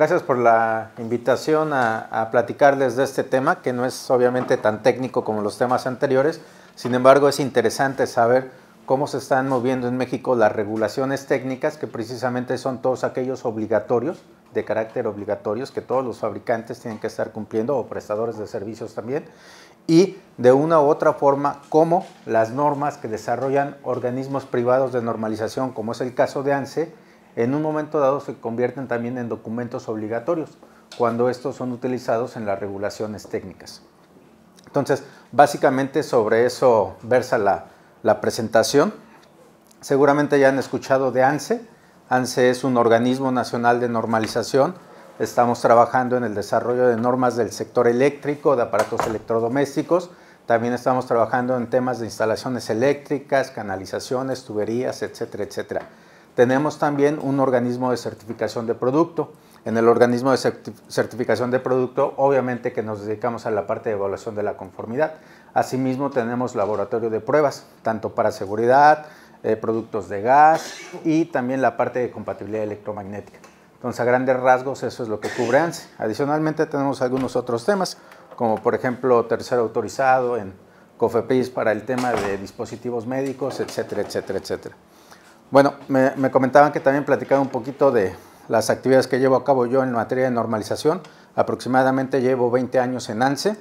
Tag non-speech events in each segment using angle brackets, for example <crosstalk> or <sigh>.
gracias por la invitación a, platicarles de este tema, que no es obviamente tan técnico como los temas anteriores, sin embargo es interesante saber cómo se están moviendo en México las regulaciones técnicas, que precisamente son todos aquellos obligatorios, de carácter obligatorios, que todos los fabricantes tienen que estar cumpliendo, o prestadores de servicios también, y de una u otra forma, cómo las normas que desarrollan organismos privados de normalización, como es el caso de ANSE, en un momento dado se convierten también en documentos obligatorios cuando estos son utilizados en las regulaciones técnicas. Entonces, básicamente sobre eso versa la, presentación. Seguramente ya han escuchado de ANSE. ANSE es un organismo nacional de normalización. Estamos trabajando en el desarrollo de normas del sector eléctrico, de aparatos electrodomésticos. También estamos trabajando en temas de instalaciones eléctricas, canalizaciones, tuberías, etcétera, etcétera. Tenemos también un organismo de certificación de producto. En el organismo de certificación de producto, obviamente que nos dedicamos a la parte de evaluación de la conformidad. Asimismo, tenemos laboratorio de pruebas, tanto para seguridad, eh, productos de gas y también la parte de compatibilidad electromagnética. Entonces, a grandes rasgos, eso es lo que cubre ANSI. Adicionalmente, tenemos algunos otros temas, como por ejemplo, tercero autorizado en COFEPIS para el tema de dispositivos médicos, etcétera, etcétera, etcétera. Bueno, me, comentaban que también platicaba un poquito de las actividades que llevo a cabo yo en materia de normalización. Aproximadamente llevo 20 años en ANSE.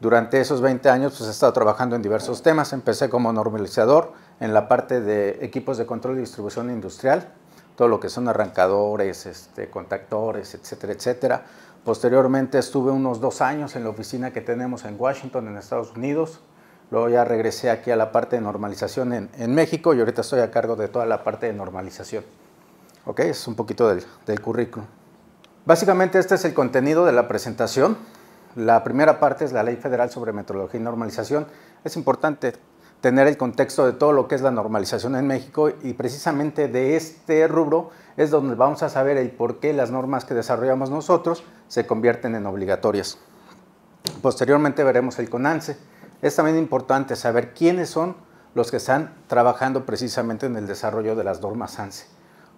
Durante esos 20 años pues, he estado trabajando en diversos temas. Empecé como normalizador en la parte de equipos de control y distribución industrial, todo lo que son arrancadores, este, contactores, etcétera, etcétera. Posteriormente estuve unos dos años en la oficina que tenemos en Washington, en Estados Unidos, Luego ya regresé aquí a la parte de normalización en, México y ahorita estoy a cargo de toda la parte de normalización. Ok, es un poquito del, del currículum. Básicamente este es el contenido de la presentación. La primera parte es la Ley Federal sobre Metrología y Normalización. Es importante tener el contexto de todo lo que es la normalización en México y precisamente de este rubro es donde vamos a saber el por qué las normas que desarrollamos nosotros se convierten en obligatorias. Posteriormente veremos el CONANCE es también importante saber quiénes son los que están trabajando precisamente en el desarrollo de las normas ANSE.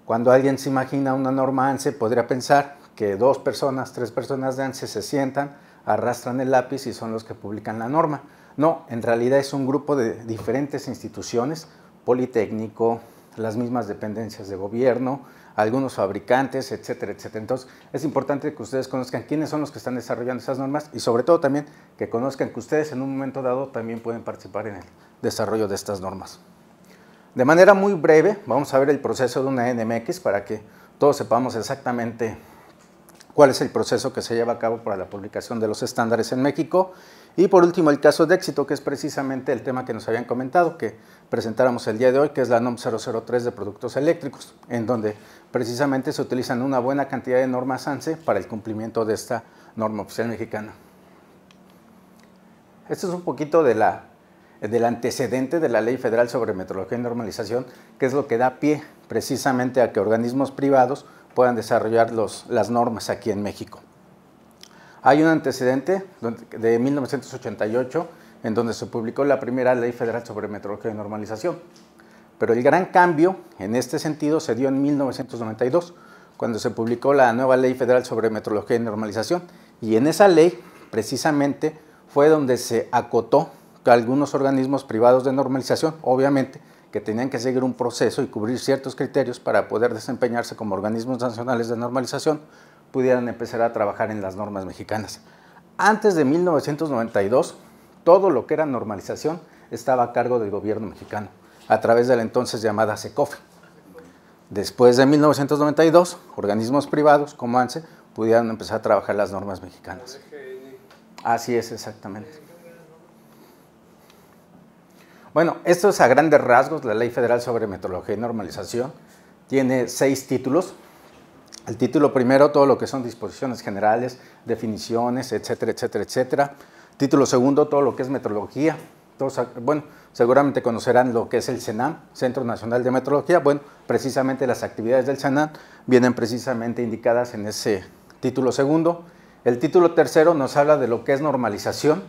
Cuando alguien se imagina una norma ANSE, podría pensar que dos personas, tres personas de ANSE se sientan, arrastran el lápiz y son los que publican la norma. No, en realidad es un grupo de diferentes instituciones, Politécnico, las mismas dependencias de gobierno, algunos fabricantes, etcétera, etcétera. Entonces, es importante que ustedes conozcan quiénes son los que están desarrollando esas normas y sobre todo también que conozcan que ustedes en un momento dado también pueden participar en el desarrollo de estas normas. De manera muy breve, vamos a ver el proceso de una NMX para que todos sepamos exactamente cuál es el proceso que se lleva a cabo para la publicación de los estándares en México. Y por último, el caso de éxito, que es precisamente el tema que nos habían comentado, que presentáramos el día de hoy, que es la NOM 003 de productos eléctricos, en donde precisamente se utilizan una buena cantidad de normas ANSE para el cumplimiento de esta norma oficial mexicana. Esto es un poquito del antecedente de la Ley Federal sobre Metrología y Normalización, que es lo que da pie precisamente a que organismos privados puedan desarrollar las normas aquí en México. Hay un antecedente de 1988 en donde se publicó la primera Ley Federal sobre Metrología y Normalización, pero el gran cambio en este sentido se dio en 1992, cuando se publicó la nueva Ley Federal sobre Metrología y Normalización. Y en esa ley, precisamente, fue donde se acotó que algunos organismos privados de normalización, obviamente, que tenían que seguir un proceso y cubrir ciertos criterios para poder desempeñarse como organismos nacionales de normalización, pudieran empezar a trabajar en las normas mexicanas. Antes de 1992, todo lo que era normalización estaba a cargo del gobierno mexicano a través de la entonces llamada SECOFE. Después de 1992, organismos privados como ANSE pudieron empezar a trabajar las normas mexicanas. Así es, exactamente. Bueno, esto es a grandes rasgos la Ley Federal sobre Metrología y Normalización. Tiene seis títulos. El título primero, todo lo que son disposiciones generales, definiciones, etcétera, etcétera, etcétera. Título segundo, todo lo que es metrología. bueno, seguramente conocerán lo que es el CENAM, Centro Nacional de Metrología. Bueno, precisamente las actividades del CENAM vienen precisamente indicadas en ese título segundo. El título tercero nos habla de lo que es normalización,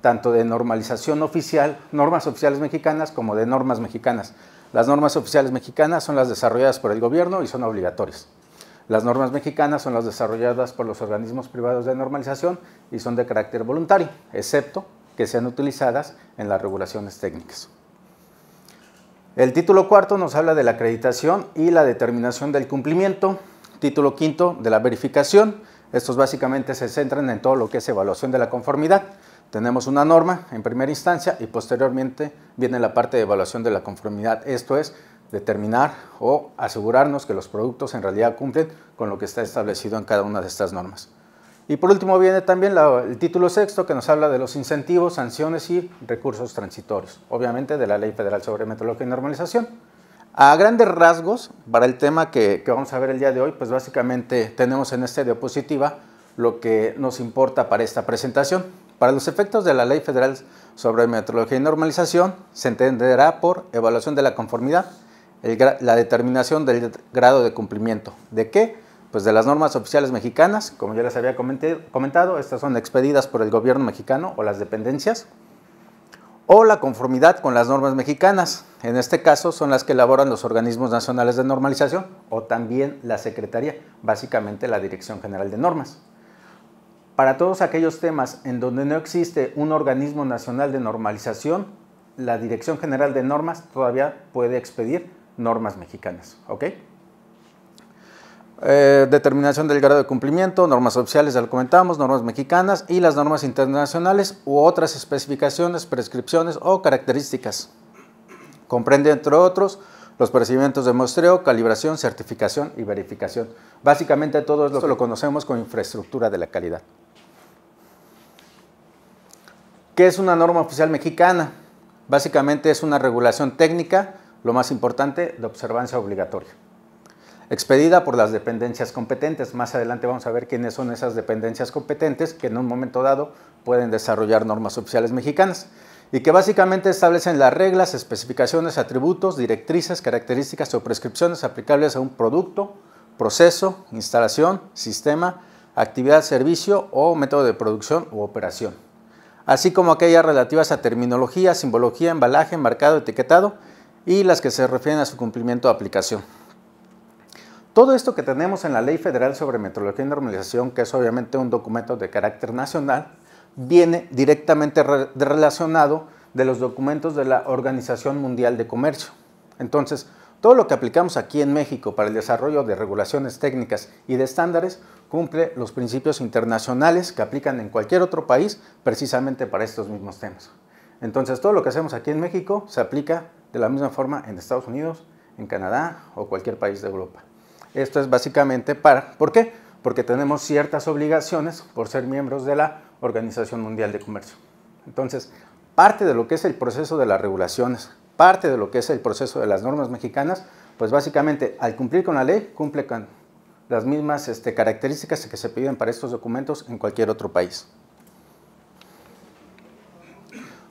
tanto de normalización oficial, normas oficiales mexicanas, como de normas mexicanas. Las normas oficiales mexicanas son las desarrolladas por el gobierno y son obligatorias. Las normas mexicanas son las desarrolladas por los organismos privados de normalización y son de carácter voluntario, excepto que sean utilizadas en las regulaciones técnicas. El título cuarto nos habla de la acreditación y la determinación del cumplimiento. Título quinto de la verificación. Estos básicamente se centran en todo lo que es evaluación de la conformidad. Tenemos una norma en primera instancia y posteriormente viene la parte de evaluación de la conformidad. Esto es determinar o asegurarnos que los productos en realidad cumplen con lo que está establecido en cada una de estas normas. Y por último viene también el título sexto que nos habla de los incentivos, sanciones y recursos transitorios, obviamente de la Ley Federal sobre Metrología y Normalización. A grandes rasgos, para el tema que, vamos a ver el día de hoy, pues básicamente tenemos en esta diapositiva lo que nos importa para esta presentación. Para los efectos de la Ley Federal sobre Metrología y Normalización, se entenderá por evaluación de la conformidad, la determinación del grado de cumplimiento. ¿De qué? pues de las normas oficiales mexicanas, como ya les había comentado, estas son expedidas por el gobierno mexicano o las dependencias, o la conformidad con las normas mexicanas. En este caso son las que elaboran los organismos nacionales de normalización o también la Secretaría, básicamente la Dirección General de Normas. Para todos aquellos temas en donde no existe un organismo nacional de normalización, la Dirección General de Normas todavía puede expedir normas mexicanas. ¿ok? Eh, determinación del grado de cumplimiento, normas oficiales, ya lo comentamos, normas mexicanas y las normas internacionales u otras especificaciones, prescripciones o características. Comprende, entre otros, los procedimientos de muestreo, calibración, certificación y verificación. Básicamente todo eso lo conocemos con infraestructura de la calidad. ¿Qué es una norma oficial mexicana? Básicamente es una regulación técnica, lo más importante, de observancia obligatoria expedida por las dependencias competentes. Más adelante vamos a ver quiénes son esas dependencias competentes que en un momento dado pueden desarrollar normas oficiales mexicanas y que básicamente establecen las reglas, especificaciones, atributos, directrices, características o prescripciones aplicables a un producto, proceso, instalación, sistema, actividad, servicio o método de producción u operación, así como aquellas relativas a terminología, simbología, embalaje, marcado, etiquetado y las que se refieren a su cumplimiento o aplicación. Todo esto que tenemos en la Ley Federal sobre Metrología y Normalización, que es obviamente un documento de carácter nacional, viene directamente relacionado de los documentos de la Organización Mundial de Comercio. Entonces, todo lo que aplicamos aquí en México para el desarrollo de regulaciones técnicas y de estándares cumple los principios internacionales que aplican en cualquier otro país precisamente para estos mismos temas. Entonces, todo lo que hacemos aquí en México se aplica de la misma forma en Estados Unidos, en Canadá o cualquier país de Europa. Esto es básicamente para, ¿por qué? Porque tenemos ciertas obligaciones por ser miembros de la Organización Mundial de Comercio. Entonces, parte de lo que es el proceso de las regulaciones, parte de lo que es el proceso de las normas mexicanas, pues básicamente al cumplir con la ley cumple con las mismas este, características que se piden para estos documentos en cualquier otro país.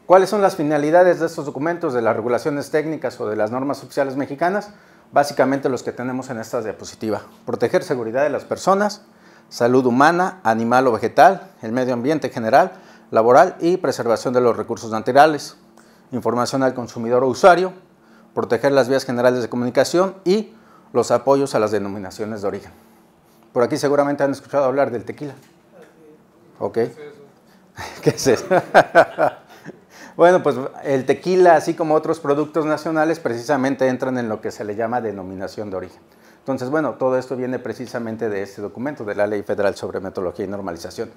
¿Cuáles son las finalidades de estos documentos, de las regulaciones técnicas o de las normas oficiales mexicanas? básicamente los que tenemos en esta diapositiva. Proteger seguridad de las personas, salud humana, animal o vegetal, el medio ambiente general, laboral y preservación de los recursos naturales. Información al consumidor o usuario, proteger las vías generales de comunicación y los apoyos a las denominaciones de origen. Por aquí seguramente han escuchado hablar del tequila. Ah, ok. ¿Qué es eso? <laughs> ¿Qué es eso? Bueno, pues el tequila, así como otros productos nacionales, precisamente entran en lo que se le llama denominación de origen. Entonces, bueno, todo esto viene precisamente de este documento, de la Ley Federal sobre Metodología y Normalización.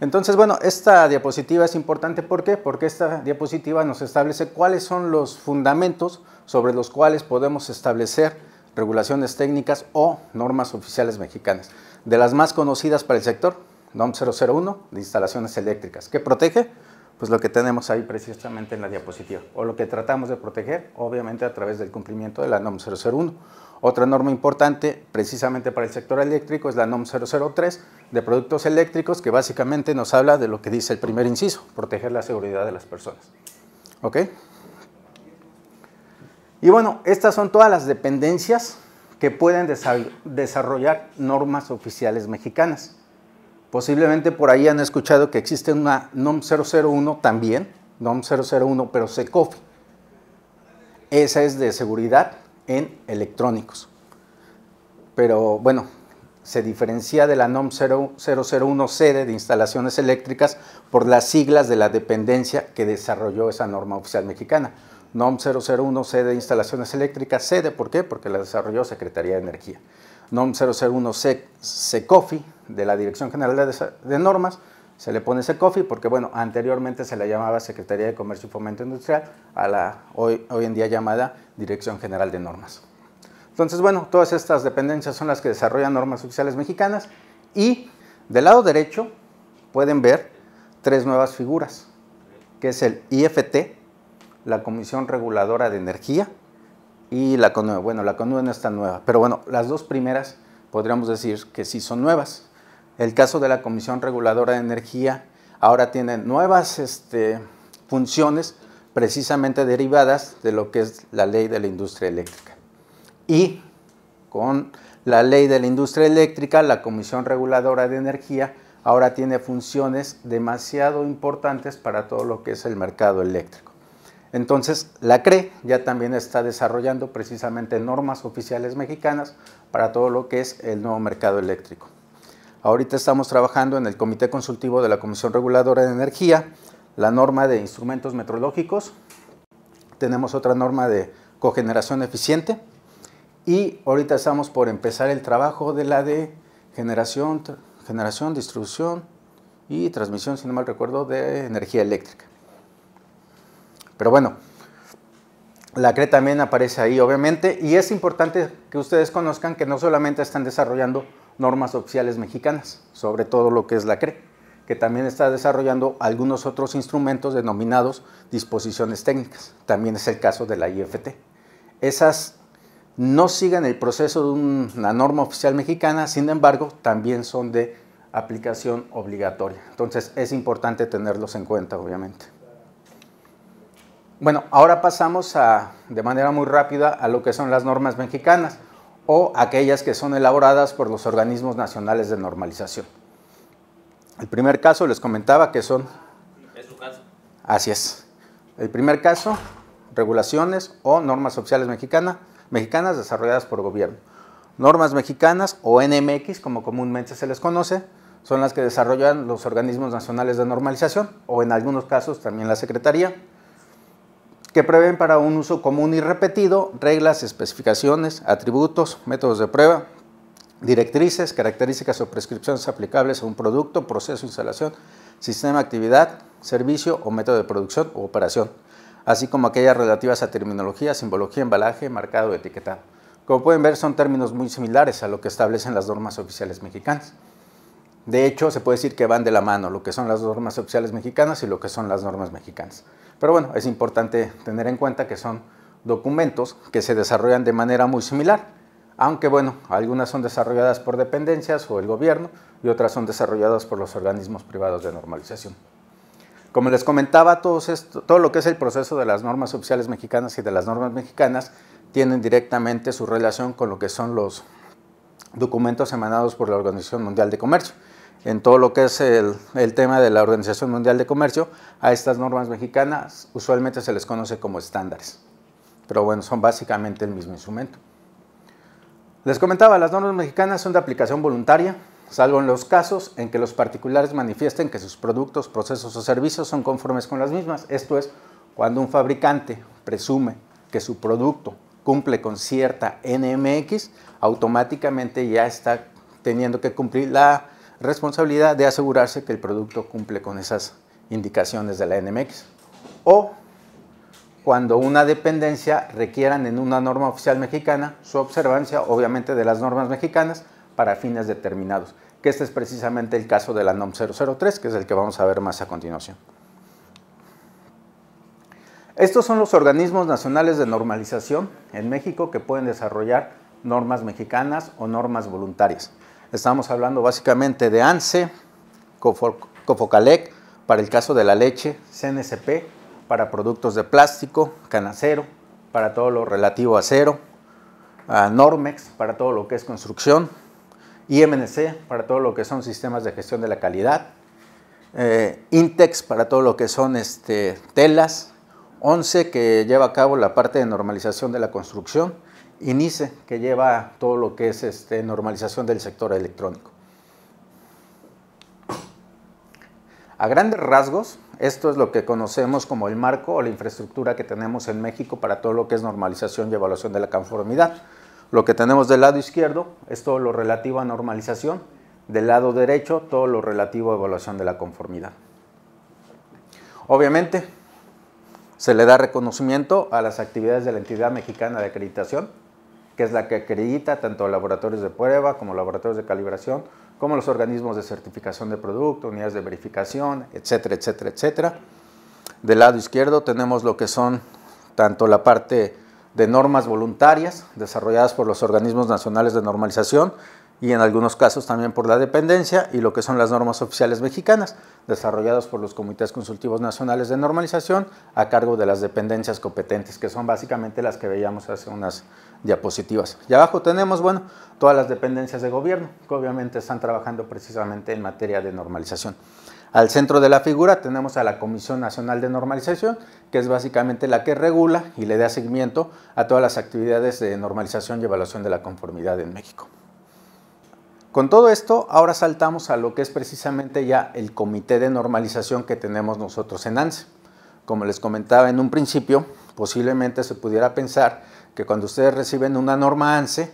Entonces, bueno, esta diapositiva es importante, ¿por qué? Porque esta diapositiva nos establece cuáles son los fundamentos sobre los cuales podemos establecer regulaciones técnicas o normas oficiales mexicanas. De las más conocidas para el sector, NOM 001, de instalaciones eléctricas, que protege pues lo que tenemos ahí precisamente en la diapositiva, o lo que tratamos de proteger, obviamente a través del cumplimiento de la NOM 001. Otra norma importante precisamente para el sector eléctrico es la NOM 003 de productos eléctricos, que básicamente nos habla de lo que dice el primer inciso, proteger la seguridad de las personas. ¿Ok? Y bueno, estas son todas las dependencias que pueden desarrollar normas oficiales mexicanas. Posiblemente por ahí han escuchado que existe una NOM 001 también, NOM 001, pero SECOFI. Esa es de seguridad en electrónicos. Pero bueno, se diferencia de la NOM 001 sede de instalaciones eléctricas por las siglas de la dependencia que desarrolló esa norma oficial mexicana. NOM 001 sede de instalaciones eléctricas, sede, ¿por qué? Porque la desarrolló Secretaría de Energía. NOM 001 SECOFI de la Dirección General de Normas. Se le pone SECOFI porque, bueno, anteriormente se le llamaba Secretaría de Comercio y Fomento Industrial a la hoy, hoy en día llamada Dirección General de Normas. Entonces, bueno, todas estas dependencias son las que desarrollan normas oficiales mexicanas y del lado derecho pueden ver tres nuevas figuras, que es el IFT, la Comisión Reguladora de Energía, y la CONUE. Bueno, la CONUE no es nueva, pero bueno, las dos primeras podríamos decir que sí son nuevas. El caso de la Comisión Reguladora de Energía ahora tiene nuevas este, funciones precisamente derivadas de lo que es la ley de la industria eléctrica. Y con la ley de la industria eléctrica, la Comisión Reguladora de Energía ahora tiene funciones demasiado importantes para todo lo que es el mercado eléctrico. Entonces, la CRE ya también está desarrollando precisamente normas oficiales mexicanas para todo lo que es el nuevo mercado eléctrico. Ahorita estamos trabajando en el Comité Consultivo de la Comisión Reguladora de Energía, la norma de instrumentos metrológicos, tenemos otra norma de cogeneración eficiente y ahorita estamos por empezar el trabajo de la de generación, generación distribución y transmisión, si no mal recuerdo, de energía eléctrica. Pero bueno, la CRE también aparece ahí, obviamente, y es importante que ustedes conozcan que no solamente están desarrollando normas oficiales mexicanas, sobre todo lo que es la CRE, que también está desarrollando algunos otros instrumentos denominados disposiciones técnicas. También es el caso de la IFT. Esas no siguen el proceso de una norma oficial mexicana, sin embargo, también son de aplicación obligatoria. Entonces es importante tenerlos en cuenta, obviamente. Bueno, ahora pasamos de manera muy rápida a lo que son las normas mexicanas o aquellas que son elaboradas por los organismos nacionales de normalización. El primer caso les comentaba que son... Es su caso. Así es. El primer caso, regulaciones o normas oficiales mexicanas desarrolladas por gobierno. Normas mexicanas o NMX, como comúnmente se les conoce, son las que desarrollan los organismos nacionales de normalización o en algunos casos también la Secretaría que prevén para un uso común y repetido reglas, especificaciones, atributos, métodos de prueba, directrices, características o prescripciones aplicables a un producto, proceso, instalación, sistema, actividad, servicio o método de producción o operación, así como aquellas relativas a terminología, simbología, embalaje, marcado o etiquetado. Como pueden ver, son términos muy similares a lo que establecen las normas oficiales mexicanas. De hecho, se puede decir que van de la mano lo que son las normas oficiales mexicanas y lo que son las normas mexicanas. Pero bueno, es importante tener en cuenta que son documentos que se desarrollan de manera muy similar, aunque bueno, algunas son desarrolladas por dependencias o el gobierno y otras son desarrolladas por los organismos privados de normalización. Como les comentaba, todo, lo que es el proceso de las normas oficiales mexicanas y de las normas mexicanas tienen directamente su relación con lo que son los documentos emanados por la Organización Mundial de Comercio en todo lo que es el, tema de la Organización Mundial de Comercio, a estas normas mexicanas usualmente se les conoce como estándares. Pero bueno, son básicamente el mismo instrumento. Les comentaba, las normas mexicanas son de aplicación voluntaria, salvo en los casos en que los particulares manifiesten que sus productos, procesos o servicios son conformes con las mismas. Esto es, cuando un fabricante presume que su producto cumple con cierta NMX, automáticamente ya está teniendo que cumplir la responsabilidad de asegurarse que el producto cumple con esas indicaciones de la NMX. O cuando una dependencia requieran en una norma oficial mexicana su observancia, obviamente, de las normas mexicanas para fines determinados, que este es precisamente el caso de la NOM 003, que es el que vamos a ver más a continuación. Estos son los organismos nacionales de normalización en México que pueden desarrollar normas mexicanas o normas voluntarias. Estamos hablando básicamente de ANSE, Cofocalec para el caso de la leche, CNSP, para productos de plástico, canacero para todo lo relativo a acero, Normex para todo lo que es construcción, IMNC para todo lo que son sistemas de gestión de la calidad, eh, Intex para todo lo que son este, telas, ONCE, que lleva a cabo la parte de normalización de la construcción INICE, que lleva todo lo que es este, normalización del sector electrónico. A grandes rasgos, esto es lo que conocemos como el marco o la infraestructura que tenemos en México para todo lo que es normalización y evaluación de la conformidad. Lo que tenemos del lado izquierdo es todo lo relativo a normalización, del lado derecho todo lo relativo a evaluación de la conformidad. Obviamente, se le da reconocimiento a las actividades de la entidad mexicana de acreditación, que es la que acredita tanto laboratorios de prueba como laboratorios de calibración, como los organismos de certificación de producto, unidades de verificación, etcétera, etcétera, etcétera. Del lado izquierdo tenemos lo que son tanto la parte de normas voluntarias desarrolladas por los organismos nacionales de normalización y en algunos casos también por la dependencia y lo que son las normas oficiales mexicanas desarrolladas por los comités consultivos nacionales de normalización a cargo de las dependencias competentes que son básicamente las que veíamos hace unas diapositivas. Y abajo tenemos, bueno, todas las dependencias de gobierno, que obviamente están trabajando precisamente en materia de normalización. Al centro de la figura tenemos a la Comisión Nacional de Normalización, que es básicamente la que regula y le da seguimiento a todas las actividades de normalización y evaluación de la conformidad en México. Con todo esto, ahora saltamos a lo que es precisamente ya el comité de normalización que tenemos nosotros en ANSE. Como les comentaba en un principio, posiblemente se pudiera pensar que cuando ustedes reciben una norma ANSE,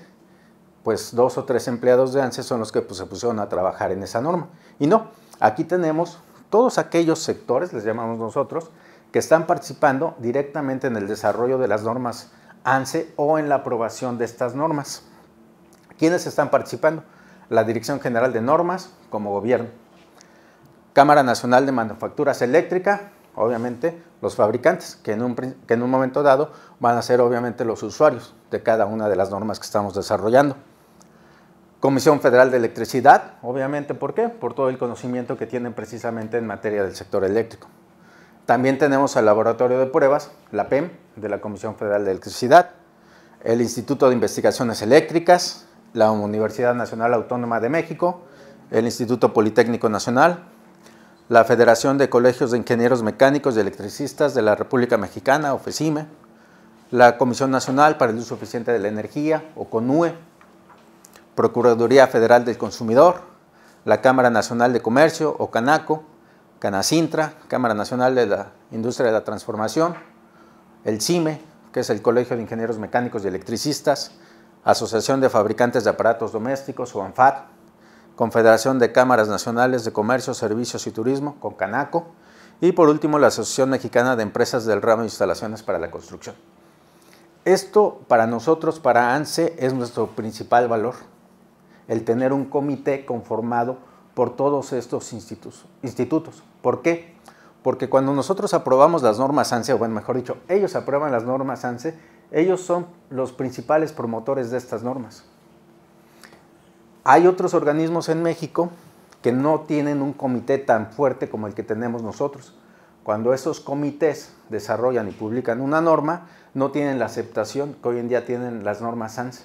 pues dos o tres empleados de ANSE son los que pues, se pusieron a trabajar en esa norma. Y no, aquí tenemos todos aquellos sectores, les llamamos nosotros, que están participando directamente en el desarrollo de las normas ANSE o en la aprobación de estas normas. ¿Quiénes están participando? La Dirección General de Normas como gobierno, Cámara Nacional de Manufacturas Eléctricas, obviamente, los fabricantes, que en, un, momento dado van a ser obviamente los usuarios de cada una de las normas que estamos desarrollando. Comisión Federal de Electricidad, obviamente, ¿por qué? Por todo el conocimiento que tienen precisamente en materia del sector eléctrico. También tenemos al Laboratorio de Pruebas, la PEM, de la Comisión Federal de Electricidad, el Instituto de Investigaciones Eléctricas, la Universidad Nacional Autónoma de México, el Instituto Politécnico Nacional, la Federación de Colegios de Ingenieros Mecánicos y Electricistas de la República Mexicana, OFECIME, la Comisión Nacional para el Uso Eficiente de la Energía, o CONUE, Procuraduría Federal del Consumidor, la Cámara Nacional de Comercio, o CANACO, Canacintra, Cámara Nacional de la Industria de la Transformación, el CIME, que es el Colegio de Ingenieros Mecánicos y Electricistas, Asociación de Fabricantes de Aparatos Domésticos, o ANFAT, Confederación de Cámaras Nacionales de Comercio, Servicios y Turismo, con Canaco, y por último la Asociación Mexicana de Empresas del Ramo de Instalaciones para la Construcción. Esto para nosotros, para ANSE, es nuestro principal valor, el tener un comité conformado por todos estos institutos. ¿Por qué? Porque cuando nosotros aprobamos las normas ANSE, o mejor dicho, ellos aprueban las normas ANSE, ellos son los principales promotores de estas normas. Hay otros organismos en México que no tienen un comité tan fuerte como el que tenemos nosotros. Cuando esos comités desarrollan y publican una norma, no tienen la aceptación que hoy en día tienen las normas ANSA.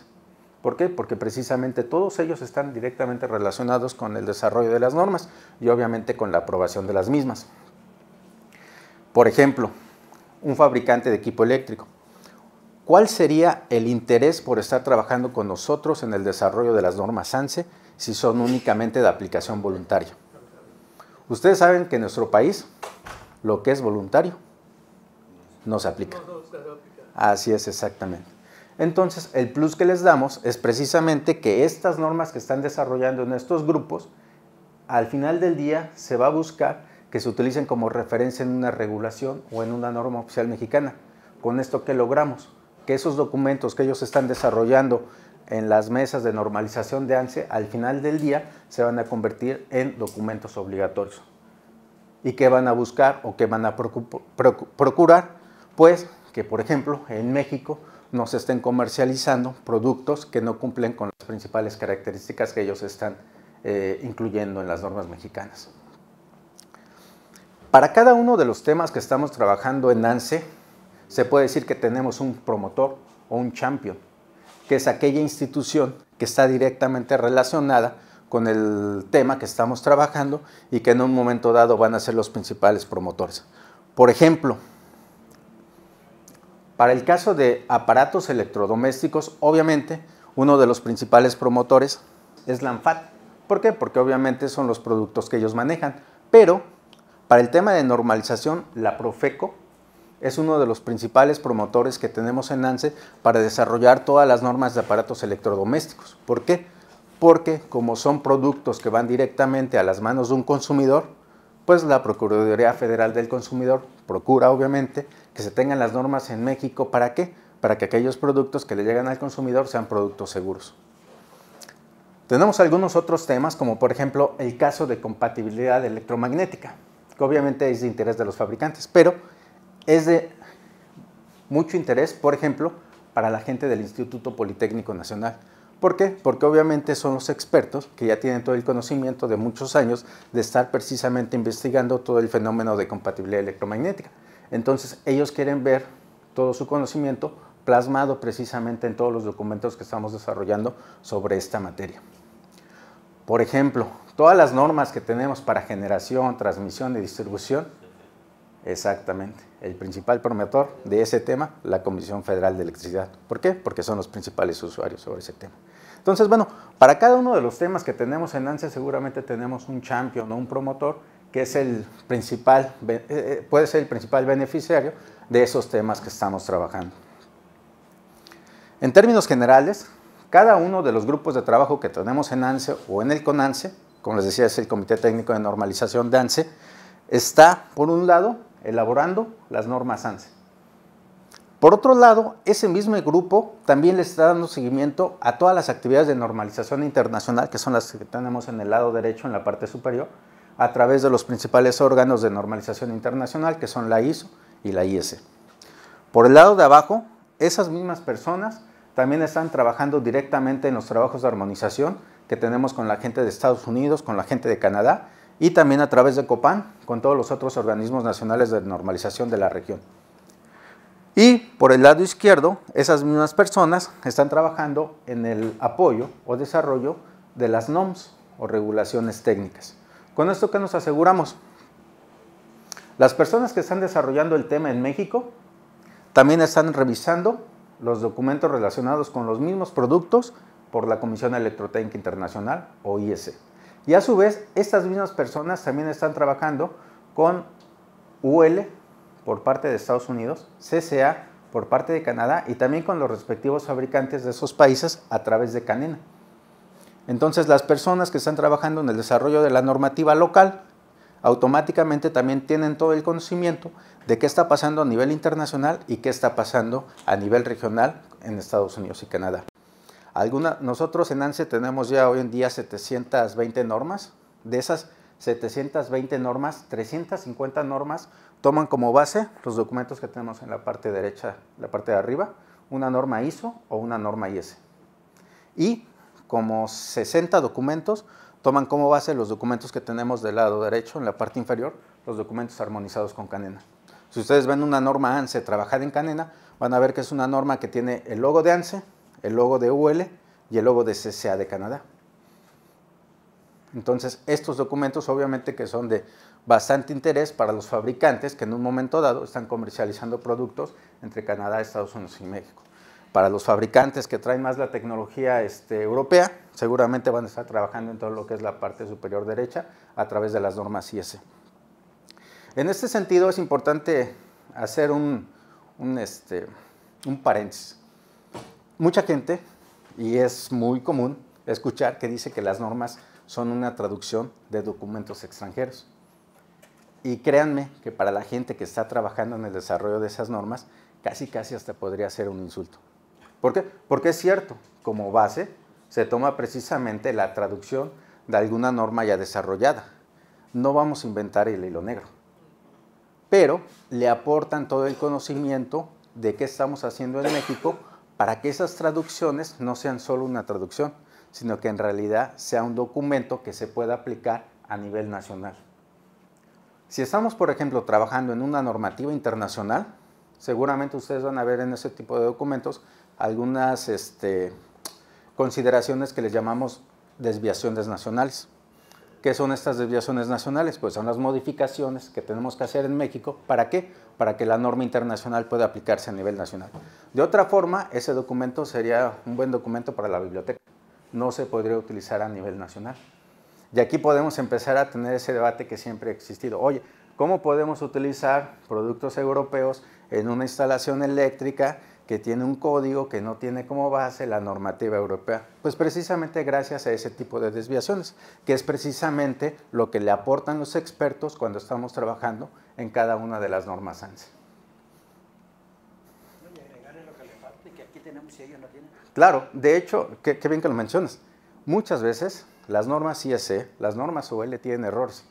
¿Por qué? Porque precisamente todos ellos están directamente relacionados con el desarrollo de las normas y obviamente con la aprobación de las mismas. Por ejemplo, un fabricante de equipo eléctrico. ¿Cuál sería el interés por estar trabajando con nosotros en el desarrollo de las normas ANSE si son únicamente de aplicación voluntaria? Ustedes saben que en nuestro país lo que es voluntario no se aplica. Así es exactamente. Entonces, el plus que les damos es precisamente que estas normas que están desarrollando en estos grupos, al final del día se va a buscar que se utilicen como referencia en una regulación o en una norma oficial mexicana. Con esto, ¿qué logramos? que esos documentos que ellos están desarrollando en las mesas de normalización de ANSE, al final del día se van a convertir en documentos obligatorios. ¿Y qué van a buscar o qué van a procurar? Pues que, por ejemplo, en México no se estén comercializando productos que no cumplen con las principales características que ellos están eh, incluyendo en las normas mexicanas. Para cada uno de los temas que estamos trabajando en ANSE, se puede decir que tenemos un promotor o un champion, que es aquella institución que está directamente relacionada con el tema que estamos trabajando y que en un momento dado van a ser los principales promotores. Por ejemplo, para el caso de aparatos electrodomésticos, obviamente uno de los principales promotores es Lanfat. ¿Por qué? Porque obviamente son los productos que ellos manejan. Pero para el tema de normalización, la Profeco es uno de los principales promotores que tenemos en ANSE para desarrollar todas las normas de aparatos electrodomésticos. ¿Por qué? Porque como son productos que van directamente a las manos de un consumidor, pues la Procuraduría Federal del Consumidor procura obviamente que se tengan las normas en México. ¿Para qué? Para que aquellos productos que le llegan al consumidor sean productos seguros. Tenemos algunos otros temas, como por ejemplo el caso de compatibilidad electromagnética, que obviamente es de interés de los fabricantes, pero es de mucho interés, por ejemplo, para la gente del Instituto Politécnico Nacional. ¿Por qué? Porque obviamente son los expertos que ya tienen todo el conocimiento de muchos años de estar precisamente investigando todo el fenómeno de compatibilidad electromagnética. Entonces ellos quieren ver todo su conocimiento plasmado precisamente en todos los documentos que estamos desarrollando sobre esta materia. Por ejemplo, todas las normas que tenemos para generación, transmisión y distribución, exactamente el principal promotor de ese tema, la Comisión Federal de Electricidad. ¿Por qué? Porque son los principales usuarios sobre ese tema. Entonces, bueno, para cada uno de los temas que tenemos en ANSE seguramente tenemos un champion o un promotor que es el principal, eh, eh, puede ser el principal beneficiario de esos temas que estamos trabajando. En términos generales, cada uno de los grupos de trabajo que tenemos en ANSE o en el CONANSE, como les decía, es el Comité Técnico de Normalización de ANSE, está, por un lado, elaborando las normas ANSE. Por otro lado, ese mismo grupo también le está dando seguimiento a todas las actividades de normalización internacional, que son las que tenemos en el lado derecho, en la parte superior, a través de los principales órganos de normalización internacional, que son la ISO y la IS. E. Por el lado de abajo, esas mismas personas también están trabajando directamente en los trabajos de armonización que tenemos con la gente de Estados Unidos, con la gente de Canadá y también a través de Copan con todos los otros organismos nacionales de normalización de la región. Y por el lado izquierdo, esas mismas personas están trabajando en el apoyo o desarrollo de las NOMS o regulaciones técnicas. ¿Con esto qué nos aseguramos? Las personas que están desarrollando el tema en México también están revisando los documentos relacionados con los mismos productos por la Comisión Electrotécnica Internacional o IEC. Y a su vez, estas mismas personas también están trabajando con UL por parte de Estados Unidos, CCA por parte de Canadá y también con los respectivos fabricantes de esos países a través de Canena. Entonces, las personas que están trabajando en el desarrollo de la normativa local automáticamente también tienen todo el conocimiento de qué está pasando a nivel internacional y qué está pasando a nivel regional en Estados Unidos y Canadá nosotros en ANSE tenemos ya hoy en día 720 normas. De esas 720 normas, 350 normas toman como base los documentos que tenemos en la parte derecha, la parte de arriba, una norma ISO o una norma IS. Y como 60 documentos toman como base los documentos que tenemos del lado derecho, en la parte inferior, los documentos armonizados con Canena. Si ustedes ven una norma ANSE trabajada en Canena, van a ver que es una norma que tiene el logo de ANSE, el logo de UL y el logo de CSA de Canadá. Entonces, estos documentos obviamente que son de bastante interés para los fabricantes que en un momento dado están comercializando productos entre Canadá, Estados Unidos y México. Para los fabricantes que traen más la tecnología este, europea, seguramente van a estar trabajando en todo lo que es la parte superior derecha a través de las normas IS. En este sentido es importante hacer un este, paréntesis mucha gente, y es muy común escuchar que dice que las normas son una traducción de documentos extranjeros. Y créanme que para la gente que está trabajando en el desarrollo de esas normas, casi casi hasta podría ser un insulto. ¿Por qué? Porque es cierto, como base se toma precisamente la traducción de alguna norma ya desarrollada. No vamos a inventar el hilo negro, pero le aportan todo el conocimiento de qué estamos haciendo en México para que esas traducciones no sean solo una traducción, sino que en realidad sea un documento que se pueda aplicar a nivel nacional. Si estamos, por ejemplo, trabajando en una normativa internacional, seguramente ustedes van a ver en ese tipo de documentos algunas este, consideraciones que les llamamos desviaciones nacionales. ¿Qué son estas desviaciones nacionales? Pues son las modificaciones que tenemos que hacer en México. ¿Para qué? Para que la norma internacional pueda aplicarse a nivel nacional. De otra forma, ese documento sería un buen documento para la biblioteca. No se podría utilizar a nivel nacional. Y aquí podemos empezar a tener ese debate que siempre ha existido. Oye, ¿cómo podemos utilizar productos europeos en una instalación eléctrica que tiene un código que no tiene como base la normativa europea. Pues precisamente gracias a ese tipo de desviaciones, que es precisamente lo que le aportan los expertos cuando estamos trabajando en cada una de las normas ANSI. Claro, de hecho, qué, bien que lo mencionas. Muchas veces las normas IEC, las normas OL tienen errores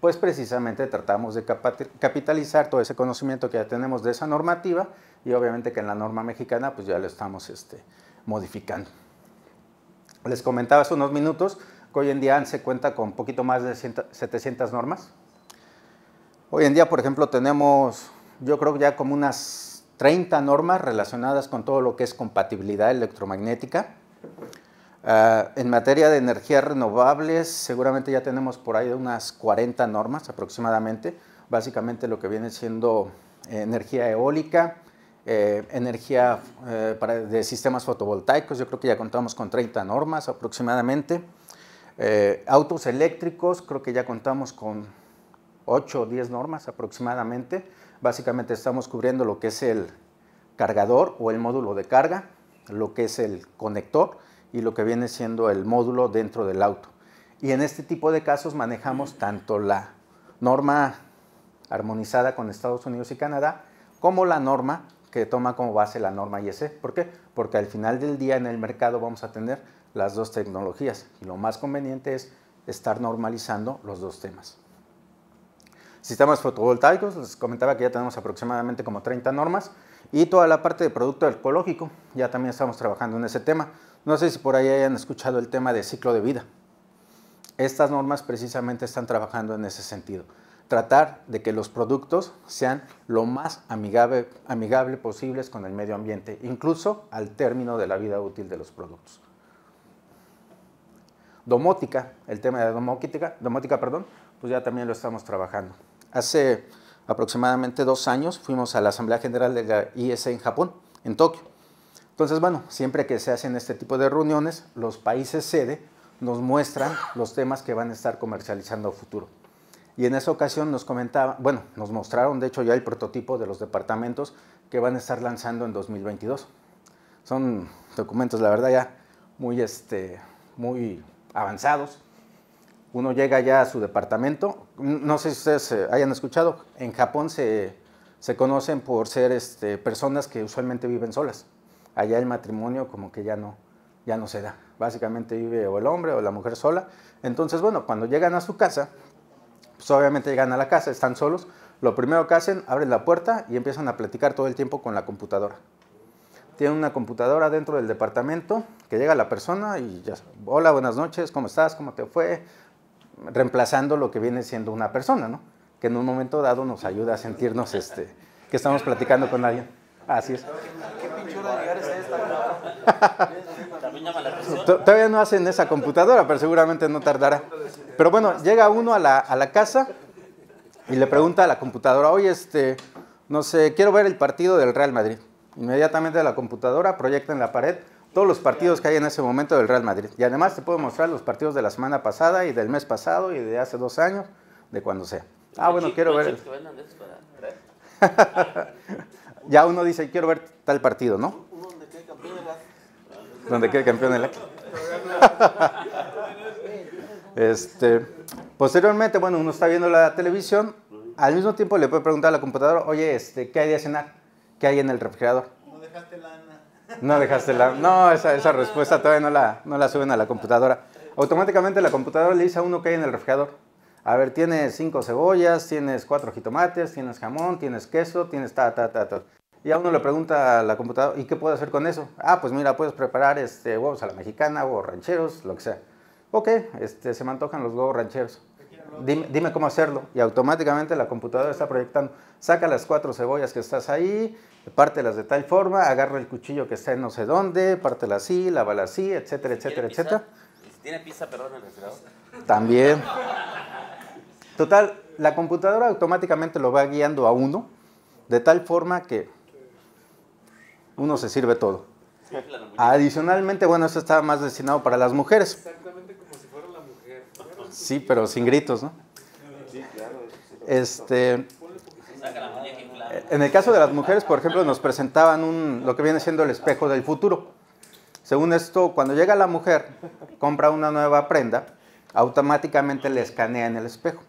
pues precisamente tratamos de capitalizar todo ese conocimiento que ya tenemos de esa normativa y obviamente que en la norma mexicana pues ya lo estamos este, modificando. Les comentaba hace unos minutos que hoy en día se cuenta con un poquito más de 700 normas. Hoy en día, por ejemplo, tenemos yo creo ya como unas 30 normas relacionadas con todo lo que es compatibilidad electromagnética. Ah, en materia de energías renovables, seguramente ya tenemos por ahí unas 40 normas aproximadamente, básicamente lo que viene siendo eh, energía eólica, eh, energía eh, de sistemas fotovoltaicos, yo creo que ya contamos con 30 normas aproximadamente. Eh, autos eléctricos, creo que ya contamos con 8 o 10 normas aproximadamente. Básicamente estamos cubriendo lo que es el cargador o el módulo de carga, lo que es el conector y lo que viene siendo el módulo dentro del auto. Y en este tipo de casos manejamos tanto la norma armonizada con Estados Unidos y Canadá como la norma que toma como base la norma IEC. ¿Por qué? Porque al final del día en el mercado vamos a tener las dos tecnologías y lo más conveniente es estar normalizando los dos temas. Sistemas fotovoltaicos, les comentaba que ya tenemos aproximadamente como 30 normas y toda la parte de producto ecológico, ya también estamos trabajando en ese tema. No sé si por ahí hayan escuchado el tema de ciclo de vida. Estas normas precisamente están trabajando en ese sentido tratar de que los productos sean lo más amigable, amigable posibles con el medio ambiente, incluso al término de la vida útil de los productos. Domótica, el tema de domótica, domótica perdón, pues ya también lo estamos trabajando. Hace aproximadamente dos años fuimos a la Asamblea General de la IS e en Japón, en Tokio. Entonces, bueno, siempre que se hacen este tipo de reuniones, los países sede nos muestran los temas que van a estar comercializando a futuro. Y en esa ocasión nos comentaba... bueno, nos mostraron de hecho ya el prototipo de los departamentos que van a estar lanzando en 2022. Son documentos, la verdad, ya muy, este, muy avanzados. Uno llega ya a su departamento. No sé si ustedes eh, hayan escuchado, en Japón se, se conocen por ser este, personas que usualmente viven solas. Allá el matrimonio como que ya no, ya no se da. Básicamente vive o el hombre o la mujer sola. Entonces, bueno, cuando llegan a su casa, pues obviamente llegan a la casa, están solos. Lo primero que hacen, abren la puerta y empiezan a platicar todo el tiempo con la computadora. Tienen una computadora dentro del departamento que llega la persona y ya, hola, buenas noches, ¿cómo estás? ¿Cómo te fue? Reemplazando lo que viene siendo una persona, ¿no? Que en un momento dado nos ayuda a sentirnos este, que estamos platicando con alguien. Así es. ¿Qué de llegar es esta? <laughs> todavía no hacen esa computadora, pero seguramente no tardará. Pero bueno, llega uno a la, casa y le pregunta a la computadora, oye, este, no sé, quiero ver el partido del Real Madrid. Inmediatamente la computadora proyecta en la pared todos los partidos que hay en ese momento del Real Madrid. Y además te puedo mostrar los partidos de la semana pasada y del mes pasado y de hace dos años, de cuando sea. Ah, bueno, quiero ver... <laughs> ya uno dice, quiero ver tal partido, ¿no? donde quede campeón el <laughs> Este, posteriormente, bueno, uno está viendo la televisión, al mismo tiempo le puede preguntar a la computadora, oye, este, ¿qué hay de cenar? ¿Qué hay en el refrigerador? No dejaste la... No dejaste No, esa, respuesta todavía no la, no la suben a la computadora. Automáticamente la computadora le dice a uno qué hay en el refrigerador. A ver, tienes cinco cebollas, tienes cuatro jitomates, tienes jamón, tienes queso, tienes ta, ta, ta, ta. Y a uno le pregunta a la computadora, ¿y qué puedo hacer con eso? Ah, pues mira, puedes preparar este, huevos a la mexicana, huevos rancheros, lo que sea. Ok, este, se me antojan los huevos rancheros. Dime, cómo hacerlo. Y automáticamente la computadora está proyectando. Saca las cuatro cebollas que estás ahí, pártelas de tal forma, agarra el cuchillo que está en no sé dónde, pártela así, lávala así, etcétera, etcétera, etcétera. tiene pizza, perdón, el refrigerador. También. Total, la computadora automáticamente lo va guiando a uno, de tal forma que uno se sirve todo. Adicionalmente, bueno, esto estaba más destinado para las mujeres. Sí, pero sin gritos, ¿no? Sí, claro. Este, en el caso de las mujeres, por ejemplo, nos presentaban un, lo que viene siendo el espejo del futuro. Según esto, cuando llega la mujer, compra una nueva prenda, automáticamente le escanea en el espejo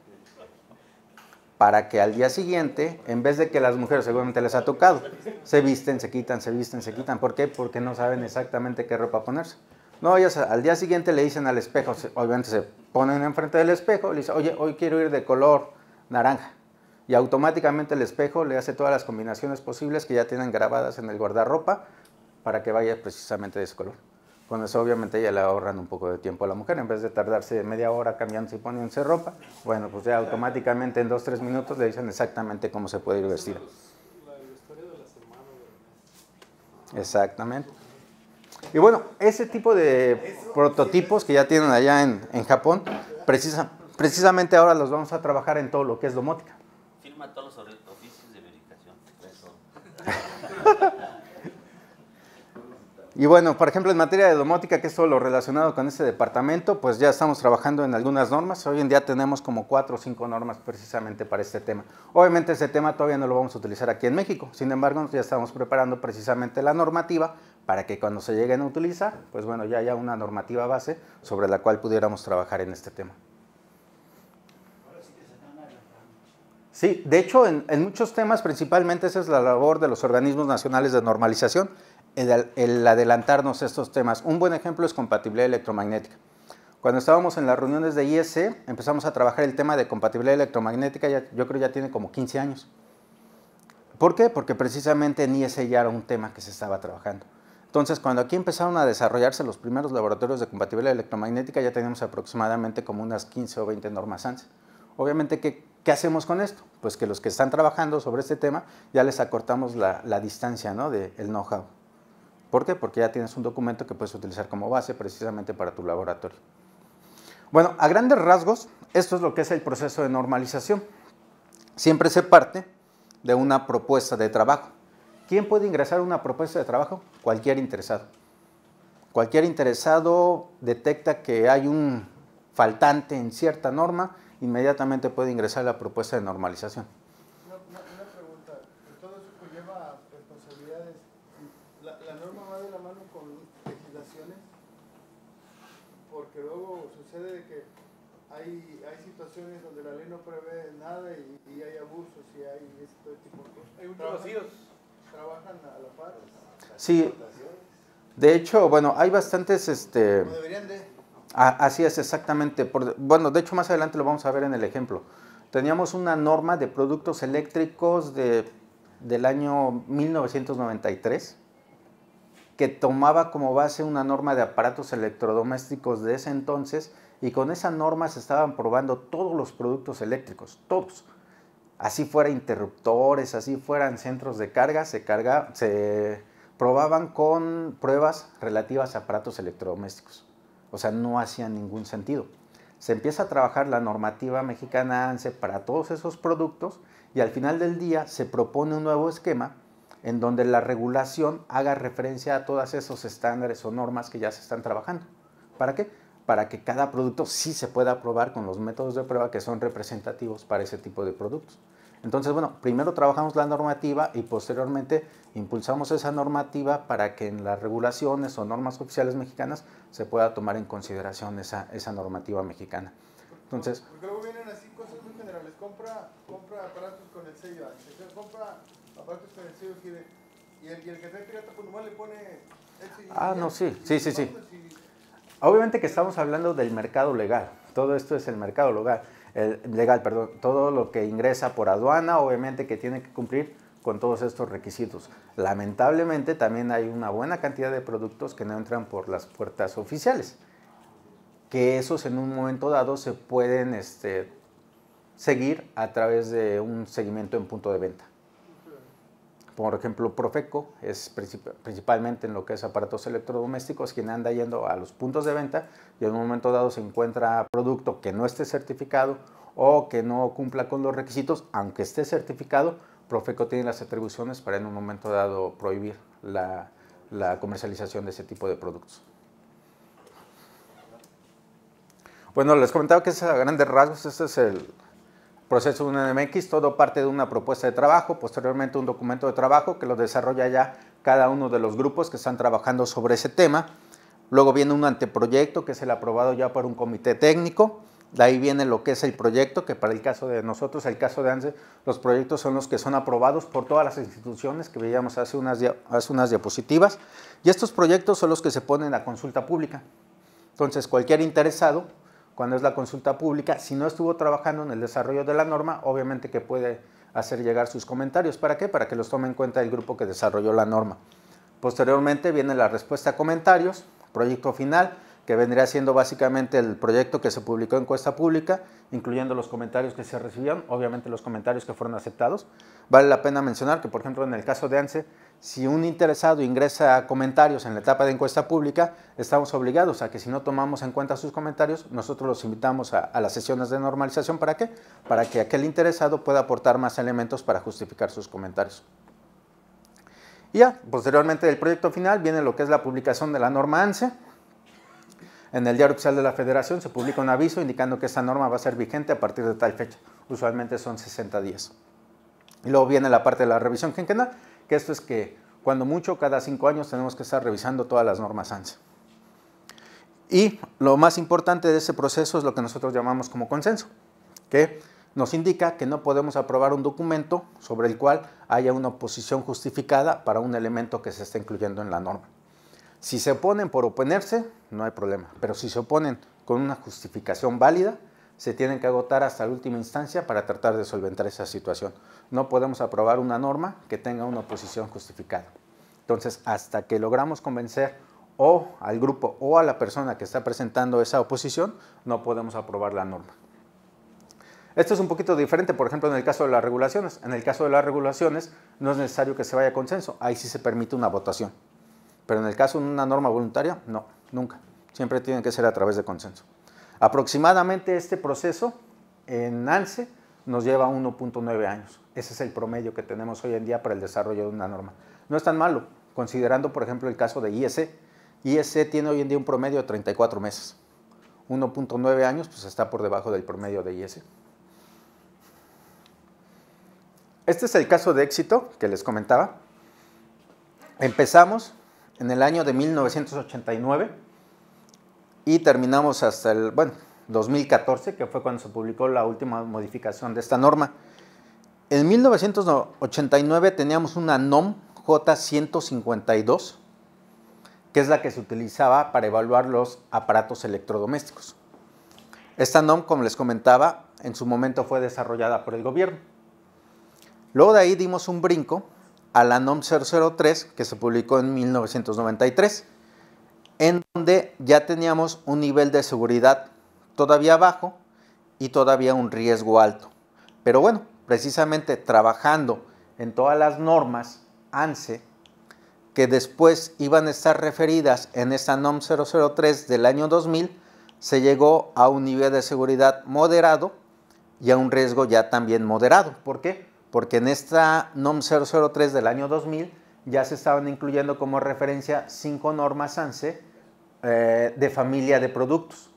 para que al día siguiente, en vez de que las mujeres seguramente les ha tocado, se visten, se quitan, se visten, se quitan. ¿Por qué? Porque no saben exactamente qué ropa ponerse. No, ellas al día siguiente le dicen al espejo, obviamente se ponen enfrente del espejo, le dicen, oye, hoy quiero ir de color naranja. Y automáticamente el espejo le hace todas las combinaciones posibles que ya tienen grabadas en el guardarropa para que vaya precisamente de ese color. Con eso obviamente ya le ahorran un poco de tiempo a la mujer, en vez de tardarse media hora cambiándose y poniéndose ropa, bueno, pues ya automáticamente en dos, tres minutos le dicen exactamente cómo se puede ir vestida. Exactamente. Y bueno, ese tipo de prototipos que ya tienen allá en, Japón, precisa, precisamente ahora los vamos a trabajar en todo lo que es domótica. Firma todos los oficios de verificación. <laughs> Y bueno, por ejemplo, en materia de domótica, que es todo lo relacionado con ese departamento, pues ya estamos trabajando en algunas normas. Hoy en día tenemos como cuatro o cinco normas precisamente para este tema. Obviamente ese tema todavía no lo vamos a utilizar aquí en México. Sin embargo, ya estamos preparando precisamente la normativa para que cuando se lleguen a utilizar, pues bueno, ya haya una normativa base sobre la cual pudiéramos trabajar en este tema. Sí, de hecho, en, muchos temas, principalmente esa es la labor de los organismos nacionales de normalización el, adelantarnos estos temas. Un buen ejemplo es compatibilidad electromagnética. Cuando estábamos en las reuniones de IEC empezamos a trabajar el tema de compatibilidad electromagnética, ya, yo creo ya tiene como 15 años. ¿Por qué? Porque precisamente en IEC ya era un tema que se estaba trabajando. Entonces, cuando aquí empezaron a desarrollarse los primeros laboratorios de compatibilidad electromagnética, ya teníamos aproximadamente como unas 15 o 20 normas ANSI. Obviamente, ¿qué, hacemos con esto? Pues que los que están trabajando sobre este tema ya les acortamos la, distancia del know-how. ¿Por qué? Porque ya tienes un documento que puedes utilizar como base precisamente para tu laboratorio. Bueno, a grandes rasgos, esto es lo que es el proceso de normalización. Siempre se parte de una propuesta de trabajo. ¿Quién puede ingresar una propuesta de trabajo? Cualquier interesado. Cualquier interesado detecta que hay un faltante en cierta norma, inmediatamente puede ingresar a la propuesta de normalización. hay, situaciones donde la ley no prevé nada y, hay abusos y hay este tipo de cosas. Hay muchos vacíos. Trabajan a la par. Sí. De hecho, bueno, hay bastantes... Este, deberían de. así es, exactamente. bueno, de hecho, más adelante lo vamos a ver en el ejemplo. Teníamos una norma de productos eléctricos de, del año 1993 que tomaba como base una norma de aparatos electrodomésticos de ese entonces y con esa norma se estaban probando todos los productos eléctricos, todos. Así fueran interruptores, así fueran centros de carga, se, carga, se probaban con pruebas relativas a aparatos electrodomésticos. O sea, no hacía ningún sentido. Se empieza a trabajar la normativa mexicana ANSE para todos esos productos y al final del día se propone un nuevo esquema en donde la regulación haga referencia a todos esos estándares o normas que ya se están trabajando. ¿Para qué? para que cada producto sí se pueda probar con los métodos de prueba que son representativos para ese tipo de productos. Entonces, bueno, primero trabajamos la normativa y posteriormente impulsamos esa normativa para que en las regulaciones o normas oficiales mexicanas se pueda tomar en consideración esa, esa normativa mexicana. Entonces, Porque luego vienen así cosas muy generales, compra, aparatos con el sello compra aparatos con el sello y el, y el que pirata pues le pone... Ah, no, sí, sí, sí, sí. Obviamente que estamos hablando del mercado legal. Todo esto es el mercado legal. El legal, perdón. Todo lo que ingresa por aduana, obviamente que tiene que cumplir con todos estos requisitos. Lamentablemente también hay una buena cantidad de productos que no entran por las puertas oficiales, que esos en un momento dado se pueden este, seguir a través de un seguimiento en punto de venta por ejemplo, Profeco es principalmente en lo que es aparatos electrodomésticos quien anda yendo a los puntos de venta y en un momento dado se encuentra producto que no esté certificado o que no cumpla con los requisitos, aunque esté certificado, Profeco tiene las atribuciones para en un momento dado prohibir la, la comercialización de ese tipo de productos. Bueno, les comentaba que es a grandes rasgos, este es el, proceso 1MX, todo parte de una propuesta de trabajo, posteriormente un documento de trabajo que lo desarrolla ya cada uno de los grupos que están trabajando sobre ese tema. Luego viene un anteproyecto que es el aprobado ya por un comité técnico. De ahí viene lo que es el proyecto, que para el caso de nosotros, el caso de ANSE, los proyectos son los que son aprobados por todas las instituciones que veíamos hace unas, hace unas diapositivas. Y estos proyectos son los que se ponen a consulta pública. Entonces, cualquier interesado cuando es la consulta pública, si no estuvo trabajando en el desarrollo de la norma, obviamente que puede hacer llegar sus comentarios. ¿Para qué? Para que los tome en cuenta el grupo que desarrolló la norma. Posteriormente viene la respuesta a comentarios, proyecto final, que vendría siendo básicamente el proyecto que se publicó en Cuesta Pública, incluyendo los comentarios que se recibían, obviamente los comentarios que fueron aceptados. Vale la pena mencionar que, por ejemplo, en el caso de ANSE, si un interesado ingresa a comentarios en la etapa de encuesta pública, estamos obligados a que si no tomamos en cuenta sus comentarios, nosotros los invitamos a, a las sesiones de normalización. ¿Para qué? Para que aquel interesado pueda aportar más elementos para justificar sus comentarios. Y ya, posteriormente del proyecto final viene lo que es la publicación de la norma ANSE en el diario oficial de la Federación se publica un aviso indicando que esta norma va a ser vigente a partir de tal fecha. Usualmente son 60 días. Y luego viene la parte de la revisión quinquenal, que esto es que cuando mucho, cada cinco años tenemos que estar revisando todas las normas ANSE. Y lo más importante de ese proceso es lo que nosotros llamamos como consenso, que nos indica que no podemos aprobar un documento sobre el cual haya una oposición justificada para un elemento que se está incluyendo en la norma. Si se oponen por oponerse, no hay problema, pero si se oponen con una justificación válida, se tienen que agotar hasta la última instancia para tratar de solventar esa situación. No podemos aprobar una norma que tenga una oposición justificada. Entonces, hasta que logramos convencer o al grupo o a la persona que está presentando esa oposición, no podemos aprobar la norma. Esto es un poquito diferente, por ejemplo, en el caso de las regulaciones. En el caso de las regulaciones no es necesario que se vaya a consenso, ahí sí se permite una votación. Pero en el caso de una norma voluntaria, no, nunca. Siempre tiene que ser a través de consenso. Aproximadamente este proceso en ANSE nos lleva 1.9 años. Ese es el promedio que tenemos hoy en día para el desarrollo de una norma. No es tan malo, considerando por ejemplo el caso de IEC. IEC tiene hoy en día un promedio de 34 meses. 1.9 años pues está por debajo del promedio de IEC. Este es el caso de éxito que les comentaba. Empezamos en el año de 1989 y terminamos hasta el, bueno, 2014, que fue cuando se publicó la última modificación de esta norma. En 1989 teníamos una NOM J152, que es la que se utilizaba para evaluar los aparatos electrodomésticos. Esta NOM, como les comentaba, en su momento fue desarrollada por el gobierno. Luego de ahí dimos un brinco a la NOM 003 que se publicó en 1993, en donde ya teníamos un nivel de seguridad todavía bajo y todavía un riesgo alto. Pero bueno, precisamente trabajando en todas las normas ANSE que después iban a estar referidas en esta NOM 003 del año 2000, se llegó a un nivel de seguridad moderado y a un riesgo ya también moderado. ¿Por qué? porque en esta NOM 003 del año 2000 ya se estaban incluyendo como referencia cinco normas ANSE eh, de familia de productos.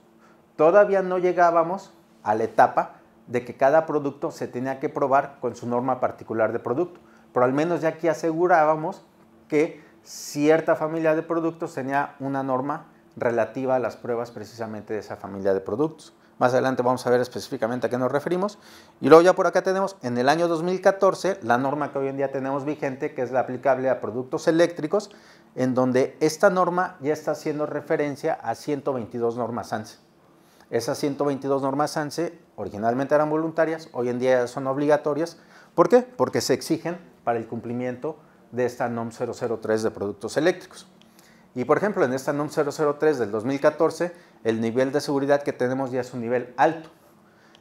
Todavía no llegábamos a la etapa de que cada producto se tenía que probar con su norma particular de producto, pero al menos ya aquí asegurábamos que cierta familia de productos tenía una norma relativa a las pruebas precisamente de esa familia de productos. Más adelante vamos a ver específicamente a qué nos referimos. Y luego ya por acá tenemos en el año 2014 la norma que hoy en día tenemos vigente, que es la aplicable a productos eléctricos, en donde esta norma ya está haciendo referencia a 122 normas ANSE. Esas 122 normas ANSE originalmente eran voluntarias, hoy en día son obligatorias. ¿Por qué? Porque se exigen para el cumplimiento de esta NOM 003 de productos eléctricos. Y por ejemplo, en esta num 003 del 2014, el nivel de seguridad que tenemos ya es un nivel alto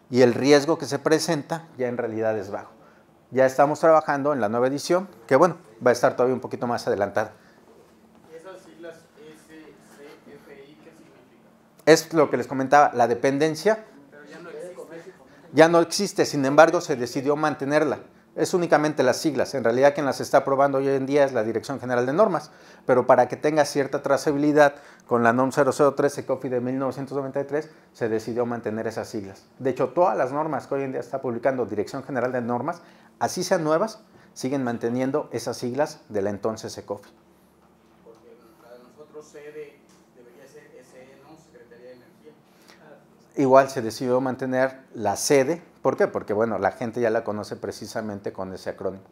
y el riesgo que se presenta ya en realidad es bajo. Ya estamos trabajando en la nueva edición, que bueno, va a estar todavía un poquito más adelantada. E es lo que les comentaba, la dependencia. Pero ya no existe. Ya no existe, sin embargo, se decidió mantenerla es únicamente las siglas. En realidad quien las está aprobando hoy en día es la Dirección General de Normas, pero para que tenga cierta trazabilidad con la NOM 003 ECOFI de 1993 se decidió mantener esas siglas. De hecho, todas las normas que hoy en día está publicando Dirección General de Normas, así sean nuevas, siguen manteniendo esas siglas de la entonces ECOFI. Porque nosotros sede debería ser SE, ¿no? Secretaría de Energía. Igual se decidió mantener la sede ¿Por qué? Porque bueno, la gente ya la conoce precisamente con ese acrónimo.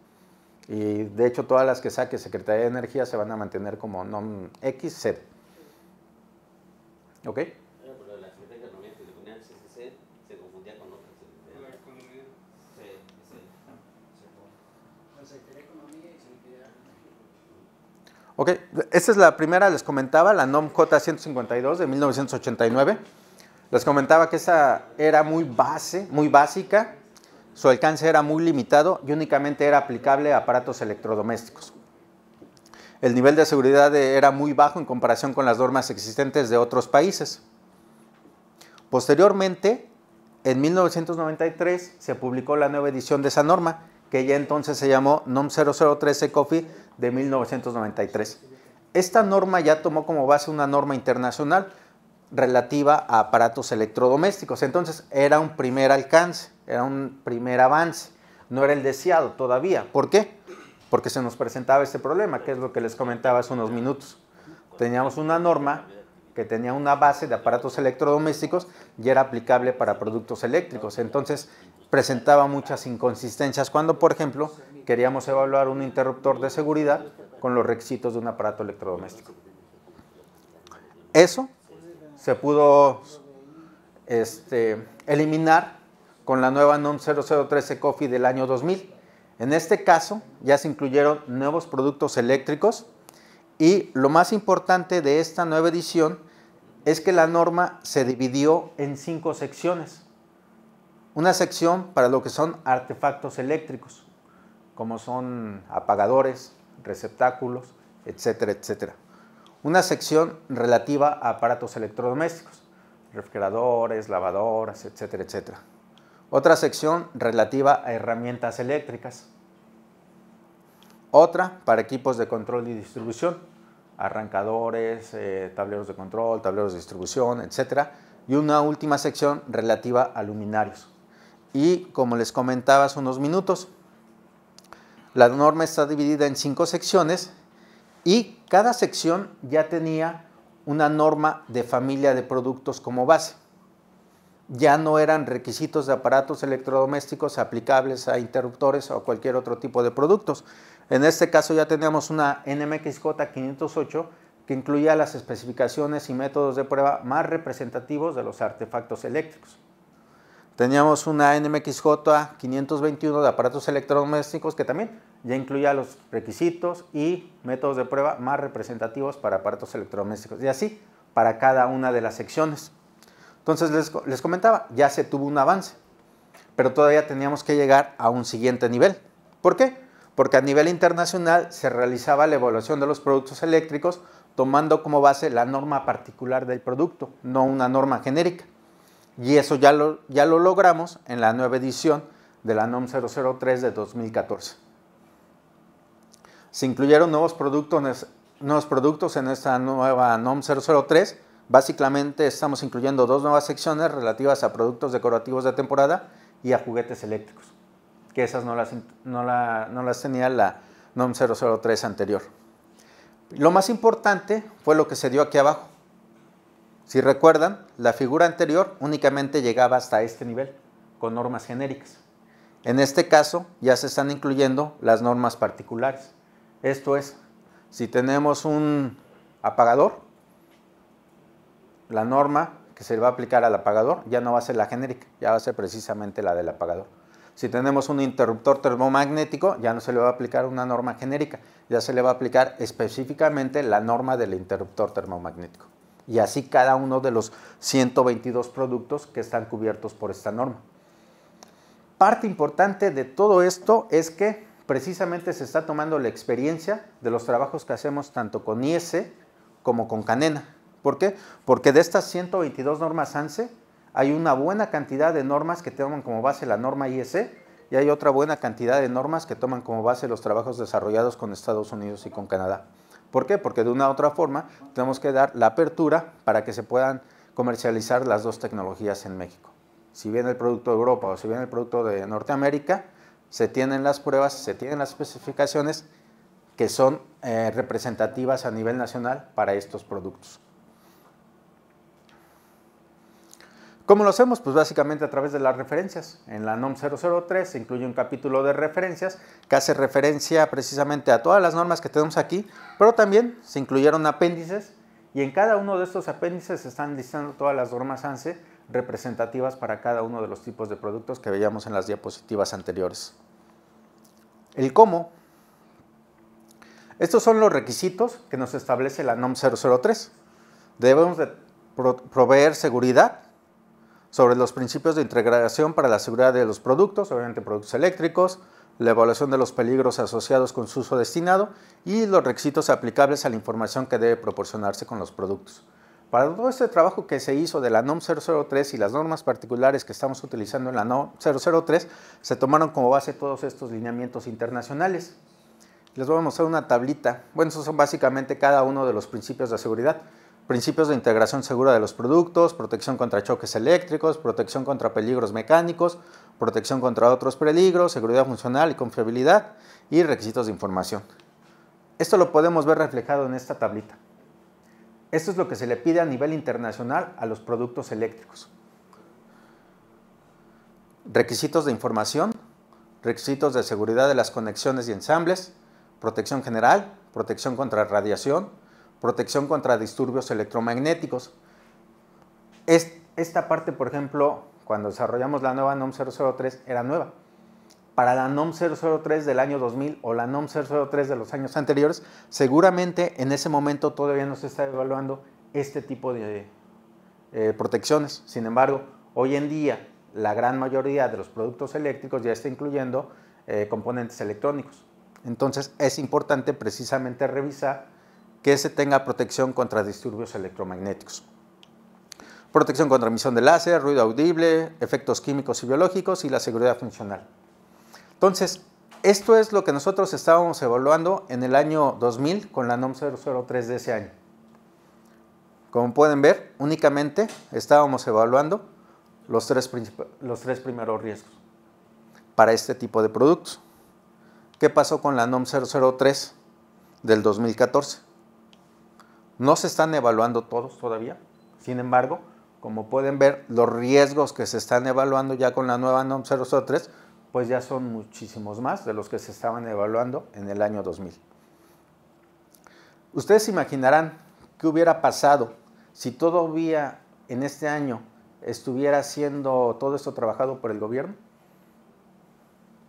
Y de hecho todas las que saque Secretaría de Energía se van a mantener como NOM XZ. ¿Ok? Ok, esta es la primera, les comentaba, la NOM J152 de 1989. Les comentaba que esa era muy base, muy básica, su alcance era muy limitado y únicamente era aplicable a aparatos electrodomésticos. El nivel de seguridad era muy bajo en comparación con las normas existentes de otros países. Posteriormente, en 1993 se publicó la nueva edición de esa norma, que ya entonces se llamó NOM 003 cofi de 1993. Esta norma ya tomó como base una norma internacional, relativa a aparatos electrodomésticos. Entonces era un primer alcance, era un primer avance, no era el deseado todavía. ¿Por qué? Porque se nos presentaba este problema, que es lo que les comentaba hace unos minutos. Teníamos una norma que tenía una base de aparatos electrodomésticos y era aplicable para productos eléctricos. Entonces presentaba muchas inconsistencias cuando, por ejemplo, queríamos evaluar un interruptor de seguridad con los requisitos de un aparato electrodoméstico. Eso se pudo este, eliminar con la nueva NOM 0013 Coffee del año 2000. En este caso ya se incluyeron nuevos productos eléctricos y lo más importante de esta nueva edición es que la norma se dividió en cinco secciones. Una sección para lo que son artefactos eléctricos, como son apagadores, receptáculos, etcétera, etcétera una sección relativa a aparatos electrodomésticos, refrigeradores, lavadoras, etcétera, etcétera. Otra sección relativa a herramientas eléctricas. Otra para equipos de control y distribución, arrancadores, eh, tableros de control, tableros de distribución, etcétera. Y una última sección relativa a luminarios. Y como les comentaba hace unos minutos, la norma está dividida en cinco secciones y cada sección ya tenía una norma de familia de productos como base. Ya no eran requisitos de aparatos electrodomésticos aplicables a interruptores o cualquier otro tipo de productos. En este caso ya teníamos una NMXJ508 que incluía las especificaciones y métodos de prueba más representativos de los artefactos eléctricos. Teníamos una NMXJ 521 de aparatos electrodomésticos que también ya incluía los requisitos y métodos de prueba más representativos para aparatos electrodomésticos. Y así para cada una de las secciones. Entonces les, les comentaba, ya se tuvo un avance, pero todavía teníamos que llegar a un siguiente nivel. ¿Por qué? Porque a nivel internacional se realizaba la evaluación de los productos eléctricos tomando como base la norma particular del producto, no una norma genérica. Y eso ya lo, ya lo logramos en la nueva edición de la NOM 003 de 2014. Se incluyeron nuevos productos, nuevos productos en esta nueva NOM 003. Básicamente estamos incluyendo dos nuevas secciones relativas a productos decorativos de temporada y a juguetes eléctricos, que esas no las, no, no las tenía la NOM 003 anterior. Lo más importante fue lo que se dio aquí abajo, si recuerdan, la figura anterior únicamente llegaba hasta este nivel, con normas genéricas. En este caso ya se están incluyendo las normas particulares. Esto es, si tenemos un apagador, la norma que se le va a aplicar al apagador ya no va a ser la genérica, ya va a ser precisamente la del apagador. Si tenemos un interruptor termomagnético, ya no se le va a aplicar una norma genérica, ya se le va a aplicar específicamente la norma del interruptor termomagnético y así cada uno de los 122 productos que están cubiertos por esta norma. Parte importante de todo esto es que precisamente se está tomando la experiencia de los trabajos que hacemos tanto con ISE como con Canena. ¿Por qué? Porque de estas 122 normas ANSE hay una buena cantidad de normas que toman como base la norma ISE y hay otra buena cantidad de normas que toman como base los trabajos desarrollados con Estados Unidos y con Canadá. ¿Por qué? Porque de una u otra forma tenemos que dar la apertura para que se puedan comercializar las dos tecnologías en México. Si viene el producto de Europa o si viene el producto de Norteamérica, se tienen las pruebas, se tienen las especificaciones que son eh, representativas a nivel nacional para estos productos. ¿Cómo lo hacemos? Pues básicamente a través de las referencias. En la NOM 003 se incluye un capítulo de referencias que hace referencia precisamente a todas las normas que tenemos aquí, pero también se incluyeron apéndices y en cada uno de estos apéndices se están listando todas las normas ANSE representativas para cada uno de los tipos de productos que veíamos en las diapositivas anteriores. El cómo. Estos son los requisitos que nos establece la NOM 003. Debemos de proveer seguridad sobre los principios de integración para la seguridad de los productos, obviamente productos eléctricos, la evaluación de los peligros asociados con su uso destinado y los requisitos aplicables a la información que debe proporcionarse con los productos. Para todo este trabajo que se hizo de la NOM 003 y las normas particulares que estamos utilizando en la NOM 003, se tomaron como base todos estos lineamientos internacionales. Les voy a mostrar una tablita. Bueno, esos son básicamente cada uno de los principios de seguridad principios de integración segura de los productos, protección contra choques eléctricos, protección contra peligros mecánicos, protección contra otros peligros, seguridad funcional y confiabilidad y requisitos de información. Esto lo podemos ver reflejado en esta tablita. Esto es lo que se le pide a nivel internacional a los productos eléctricos. Requisitos de información, requisitos de seguridad de las conexiones y ensambles, protección general, protección contra radiación, protección contra disturbios electromagnéticos. esta parte, por ejemplo, cuando desarrollamos la nueva NOM 003, era nueva. Para la NOM 003 del año 2000 o la NOM 003 de los años anteriores, seguramente en ese momento todavía no se está evaluando este tipo de eh, protecciones. Sin embargo, hoy en día la gran mayoría de los productos eléctricos ya está incluyendo eh, componentes electrónicos. Entonces es importante precisamente revisar que se tenga protección contra disturbios electromagnéticos. Protección contra emisión de láser, ruido audible, efectos químicos y biológicos y la seguridad funcional. Entonces, esto es lo que nosotros estábamos evaluando en el año 2000 con la NOM 003 de ese año. Como pueden ver, únicamente estábamos evaluando los tres, los tres primeros riesgos para este tipo de productos. ¿Qué pasó con la NOM 003 del 2014? No se están evaluando todos todavía. Sin embargo, como pueden ver, los riesgos que se están evaluando ya con la nueva NOM 003, pues ya son muchísimos más de los que se estaban evaluando en el año 2000. Ustedes imaginarán qué hubiera pasado si todavía en este año estuviera siendo todo esto trabajado por el gobierno.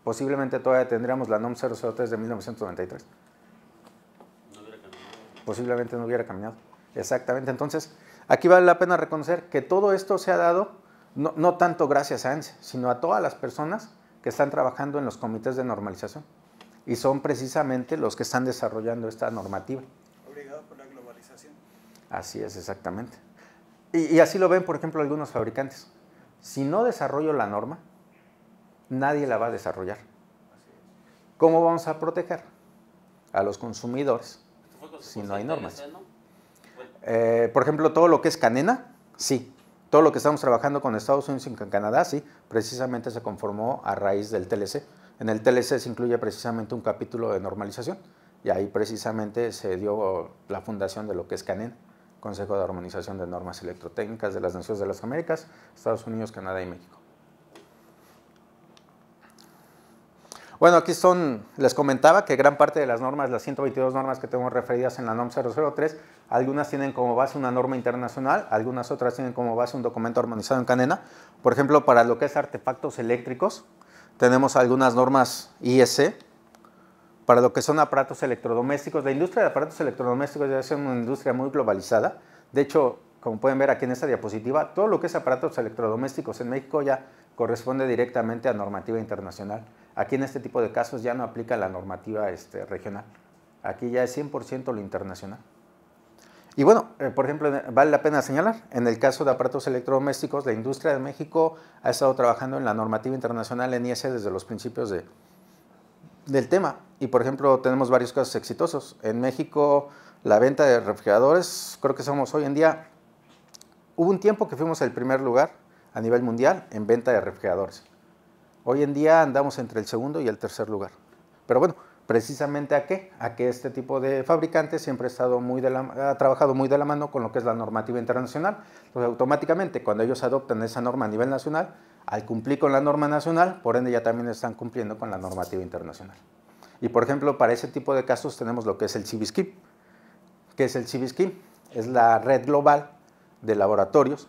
Posiblemente todavía tendríamos la NOM 003 de 1993 posiblemente no hubiera caminado. Exactamente, entonces aquí vale la pena reconocer que todo esto se ha dado no, tanto gracias a ANSE, sino a todas las personas que están trabajando en los comités de normalización y son precisamente los que están desarrollando esta normativa. Obligado por la globalización. Así es, exactamente. y, así lo ven, por ejemplo, algunos fabricantes. Si no desarrollo la norma, nadie la va a desarrollar. ¿Cómo vamos a proteger a los consumidores si no hay normas. Pues eh, por ejemplo, todo lo que es canena, sí. Todo lo que estamos trabajando con Estados Unidos y Canadá, sí. Precisamente se conformó a raíz del TLC. En el TLC se incluye precisamente un capítulo de normalización y ahí precisamente se dio la fundación de lo que es Canena, Consejo de Armonización de Normas Electrotécnicas de las Naciones de las Américas, Estados Unidos, Canadá y México. Bueno, aquí son, les comentaba que gran parte de las normas, las 122 normas que tenemos referidas en la NOM 003, algunas tienen como base una norma internacional, algunas otras tienen como base un documento armonizado en cadena. Por ejemplo, para lo que es artefactos eléctricos, tenemos algunas normas IEC, para lo que son aparatos electrodomésticos. La industria de aparatos electrodomésticos ya es una industria muy globalizada. De hecho, como pueden ver aquí en esta diapositiva, todo lo que es aparatos electrodomésticos en México ya corresponde directamente a normativa internacional. Aquí en este tipo de casos ya no aplica la normativa este, regional. Aquí ya es 100% lo internacional. Y bueno, eh, por ejemplo, vale la pena señalar, en el caso de aparatos electrodomésticos, la industria de México ha estado trabajando en la normativa internacional en IS e desde los principios del tema. Y por ejemplo, tenemos varios casos exitosos. En México, la venta de refrigeradores, creo que somos hoy en día, hubo un tiempo que fuimos el primer lugar a nivel mundial en venta de refrigeradores. Hoy en día andamos entre el segundo y el tercer lugar. Pero bueno, precisamente a qué? A que este tipo de fabricantes siempre ha, estado muy de la, ha trabajado muy de la mano con lo que es la normativa internacional. Entonces, automáticamente, cuando ellos adoptan esa norma a nivel nacional, al cumplir con la norma nacional, por ende ya también están cumpliendo con la normativa internacional. Y por ejemplo, para ese tipo de casos tenemos lo que es el CIVISKIP. ¿Qué es el CIBISKIP? Es la red global de laboratorios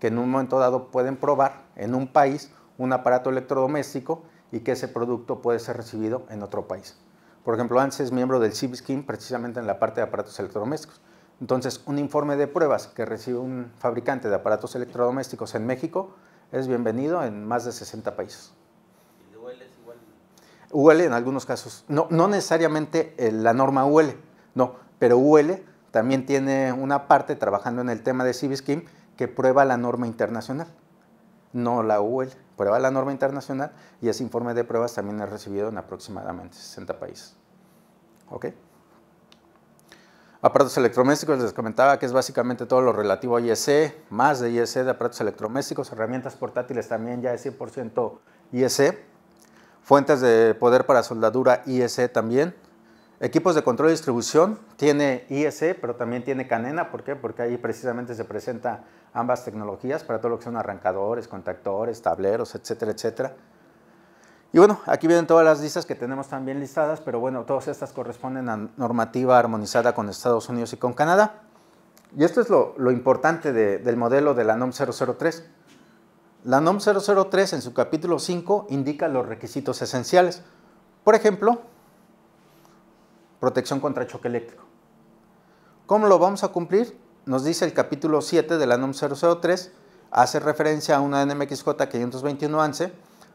que en un momento dado pueden probar en un país un aparato electrodoméstico y que ese producto puede ser recibido en otro país. Por ejemplo, antes es miembro del Kim e precisamente en la parte de aparatos electrodomésticos. Entonces, un informe de pruebas que recibe un fabricante de aparatos electrodomésticos en México es bienvenido en más de 60 países. ¿Y UL es igual? UL en algunos casos. No, no necesariamente eh, la norma UL, no, pero UL también tiene una parte trabajando en el tema de Kim e que prueba la norma internacional no la UL. Prueba la norma internacional y ese informe de pruebas también es recibido en aproximadamente 60 países. ¿Ok? Aparatos Electromésticos, les comentaba que es básicamente todo lo relativo a IEC, más de IEC de aparatos Electromésticos, herramientas portátiles también ya es 100% IEC, fuentes de poder para soldadura IEC también, Equipos de control y distribución tiene ISE, pero también tiene Canena. ¿Por qué? Porque ahí precisamente se presenta ambas tecnologías para todo lo que son arrancadores, contactores, tableros, etcétera, etcétera. Y bueno, aquí vienen todas las listas que tenemos también listadas, pero bueno, todas estas corresponden a normativa armonizada con Estados Unidos y con Canadá. Y esto es lo, importante del modelo de la NOM 003. La NOM 003 en su capítulo 5 indica los requisitos esenciales. Por ejemplo, protección contra choque eléctrico. ¿Cómo lo vamos a cumplir? Nos dice el capítulo 7 de la NOM 003, hace referencia a una NMXJ 521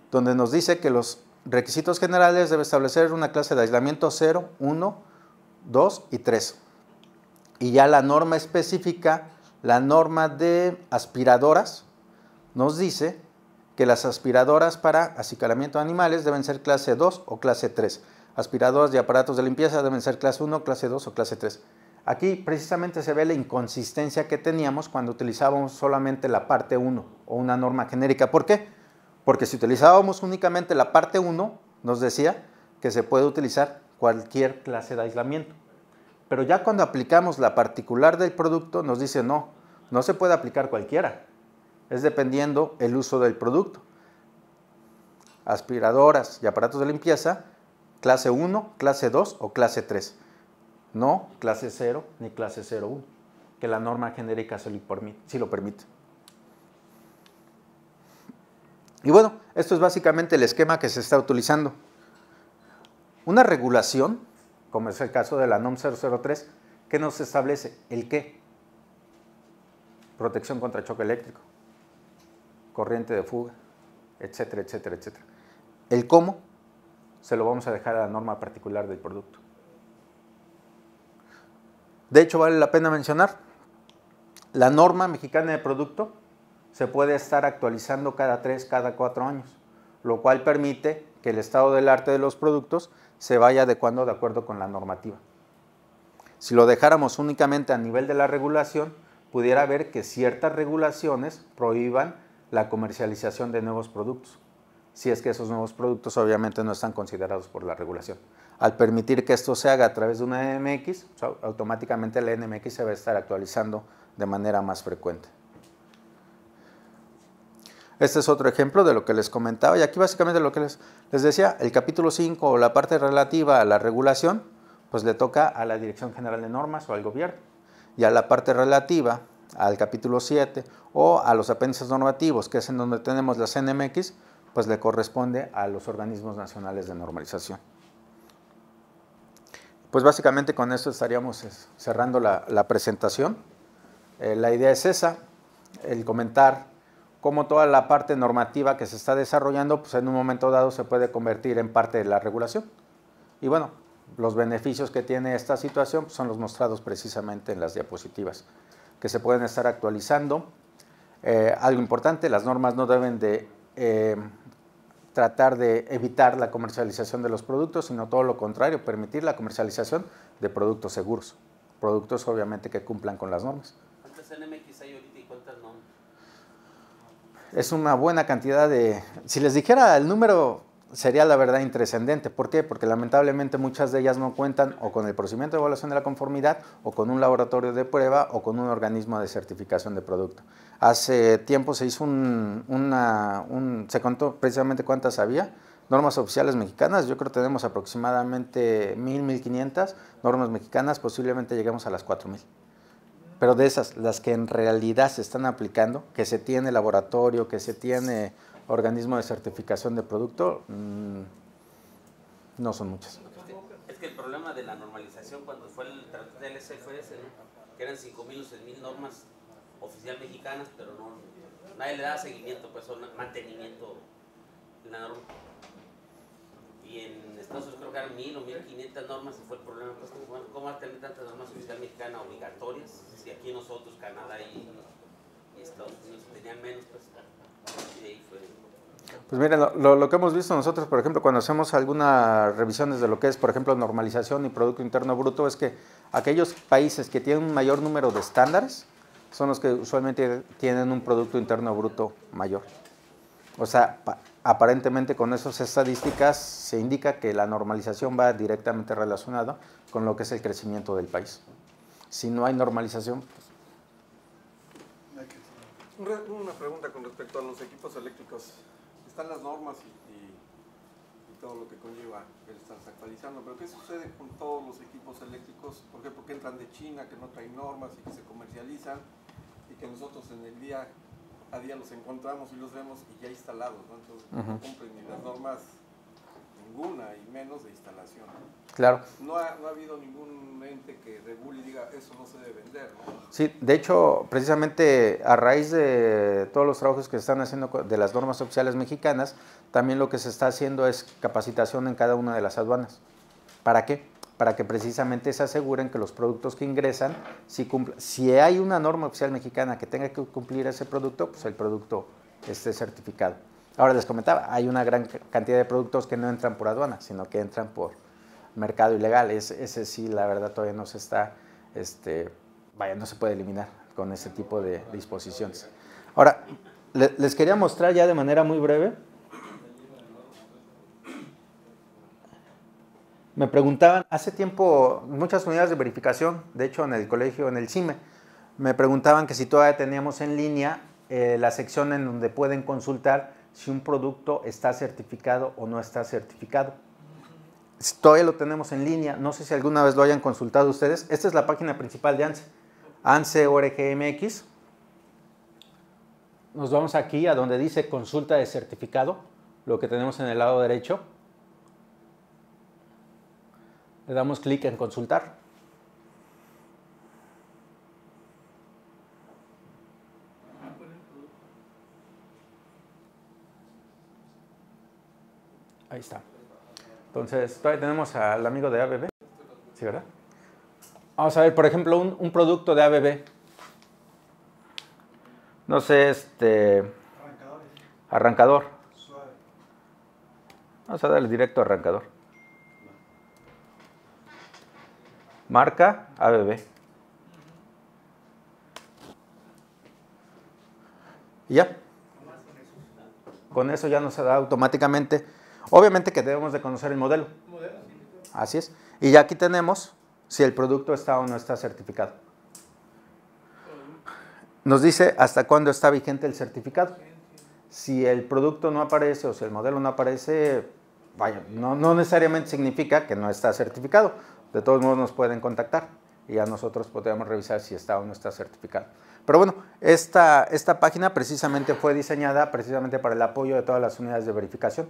donde nos dice que los requisitos generales debe establecer una clase de aislamiento 0, 1, 2 y 3. Y ya la norma específica, la norma de aspiradoras, nos dice que las aspiradoras para acicalamiento de animales deben ser clase 2 o clase 3 aspiradoras y aparatos de limpieza deben ser clase 1, clase 2 o clase 3. Aquí precisamente se ve la inconsistencia que teníamos cuando utilizábamos solamente la parte 1 o una norma genérica. ¿Por qué? Porque si utilizábamos únicamente la parte 1, nos decía que se puede utilizar cualquier clase de aislamiento. Pero ya cuando aplicamos la particular del producto, nos dice no, no se puede aplicar cualquiera. Es dependiendo el uso del producto. Aspiradoras y aparatos de limpieza clase 1, clase 2 o clase 3. No clase 0 ni clase 01, que la norma genérica sí si lo permite. Y bueno, esto es básicamente el esquema que se está utilizando. Una regulación, como es el caso de la NOM 003, que nos establece el qué. Protección contra choque eléctrico, corriente de fuga, etcétera, etcétera, etcétera. El cómo, se lo vamos a dejar a la norma particular del producto. De hecho, vale la pena mencionar, la norma mexicana de producto se puede estar actualizando cada tres, cada cuatro años, lo cual permite que el estado del arte de los productos se vaya adecuando de acuerdo con la normativa. Si lo dejáramos únicamente a nivel de la regulación, pudiera haber que ciertas regulaciones prohíban la comercialización de nuevos productos si es que esos nuevos productos obviamente no están considerados por la regulación. Al permitir que esto se haga a través de una NMX, automáticamente la NMX se va a estar actualizando de manera más frecuente. Este es otro ejemplo de lo que les comentaba y aquí básicamente lo que les, decía, el capítulo 5 o la parte relativa a la regulación, pues le toca a la Dirección General de Normas o al gobierno. Y a la parte relativa al capítulo 7 o a los apéndices normativos, que es en donde tenemos las NMX, pues le corresponde a los organismos nacionales de normalización. Pues básicamente con eso estaríamos cerrando la, presentación. Eh, la idea es esa, el comentar cómo toda la parte normativa que se está desarrollando, pues en un momento dado se puede convertir en parte de la regulación. Y bueno, los beneficios que tiene esta situación pues, son los mostrados precisamente en las diapositivas, que se pueden estar actualizando. Eh, algo importante, las normas no deben de eh, tratar de evitar la comercialización de los productos, sino todo lo contrario, permitir la comercialización de productos seguros, productos obviamente que cumplan con las normas. ahorita y Es una buena cantidad de... Si les dijera el número sería la verdad intrascendente. ¿Por qué? Porque lamentablemente muchas de ellas no cuentan o con el procedimiento de evaluación de la conformidad o con un laboratorio de prueba o con un organismo de certificación de producto. Hace tiempo se hizo un, una, se contó precisamente cuántas había, normas oficiales mexicanas, yo creo que tenemos aproximadamente 1.000, 1.500 normas mexicanas, posiblemente lleguemos a las 4.000. Pero de esas, las que en realidad se están aplicando, que se tiene laboratorio, que se tiene organismo de certificación de producto, mm, no son muchas. Es que el problema de la normalización cuando fue el tratado del SFS, ¿no? que eran 5.000 o 6.000 normas oficial mexicanas, pero no, nadie le da seguimiento, pues, mantenimiento de la norma. Y en Estados Unidos creo que eran 1.000 o 1.500 normas y fue el problema. Pues, ¿Cómo va a tener tantas normas oficial mexicanas obligatorias si aquí nosotros, Canadá y, y Estados Unidos, tenían menos? Pues, pues miren, lo, que hemos visto nosotros, por ejemplo, cuando hacemos algunas revisiones de lo que es, por ejemplo, normalización y Producto Interno Bruto, es que aquellos países que tienen un mayor número de estándares son los que usualmente tienen un Producto Interno Bruto mayor. O sea, aparentemente con esas estadísticas se indica que la normalización va directamente relacionada con lo que es el crecimiento del país. Si no hay normalización, pues una pregunta con respecto a los equipos eléctricos. Están las normas y, todo lo que conlleva que están actualizando, pero ¿qué sucede con todos los equipos eléctricos? ¿Por qué? Porque entran de China, que no traen normas y que se comercializan y que nosotros en el día a día los encontramos y los vemos y ya instalados, ¿no? Entonces, no cumplen ni las normas ninguna, y menos de instalación. Claro. No ha, no ha habido ningún ente que regule y diga, eso no se debe vender. Sí, de hecho, precisamente a raíz de todos los trabajos que se están haciendo de las normas oficiales mexicanas, también lo que se está haciendo es capacitación en cada una de las aduanas. ¿Para qué? Para que precisamente se aseguren que los productos que ingresan, si, si hay una norma oficial mexicana que tenga que cumplir ese producto, pues el producto esté certificado. Ahora les comentaba, hay una gran cantidad de productos que no entran por aduana, sino que entran por mercado ilegal. Ese, sí, la verdad, todavía no se está, este, vaya, no se puede eliminar con ese tipo de disposiciones. Ahora, les quería mostrar ya de manera muy breve. Me preguntaban hace tiempo muchas unidades de verificación, de hecho en el colegio, en el CIME, me preguntaban que si todavía teníamos en línea eh, la sección en donde pueden consultar si un producto está certificado o no está certificado. Todavía lo tenemos en línea, no sé si alguna vez lo hayan consultado ustedes. Esta es la página principal de ANSE, ANSE.org.mx Nos vamos aquí a donde dice consulta de certificado, lo que tenemos en el lado derecho. Le damos clic en consultar. Ahí está. Entonces, todavía tenemos al amigo de ABB. ¿Sí, verdad? Vamos a ver, por ejemplo, un, producto de ABB. No sé, este... Arrancador. Vamos a darle directo arrancador. Marca ABB. Y ya. Con eso ya nos da automáticamente Obviamente que debemos de conocer el modelo. Así es. Y ya aquí tenemos si el producto está o no está certificado. Nos dice hasta cuándo está vigente el certificado. Si el producto no aparece o si el modelo no aparece, vaya, no, necesariamente significa que no está certificado. De todos modos nos pueden contactar y ya nosotros podemos revisar si está o no está certificado. Pero bueno, esta página precisamente fue diseñada precisamente para el apoyo de todas las unidades de verificación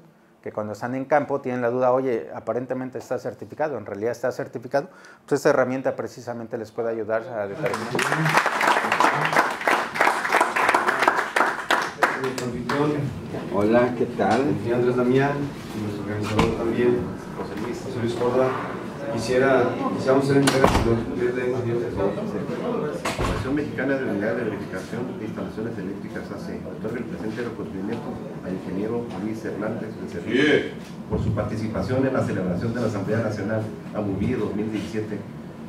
que cuando están en campo tienen la duda, oye, aparentemente está certificado, en realidad está certificado, pues esta herramienta precisamente les puede ayudar a determinar. Hola, ¿qué tal? Soy Andrés Damián, nuestro organizador también, José Luis, Luis Corda. Quisiera, quisiéramos ser entregas de los de Mexicana de Unidad de Verificación de Instalaciones Eléctricas hace otorga el presente reconocimiento al ingeniero Luis Hernández Servicio por su participación en la celebración de la Asamblea Nacional AMUBIE 2017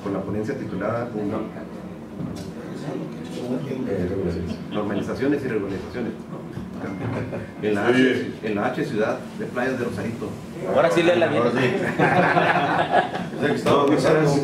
con la ponencia titulada eh, Normalizaciones y Regularizaciones <laughs> en la, H, ciudad de Playas de Rosarito. Ahora sí léela bien. mía <laughs> pues, gracias.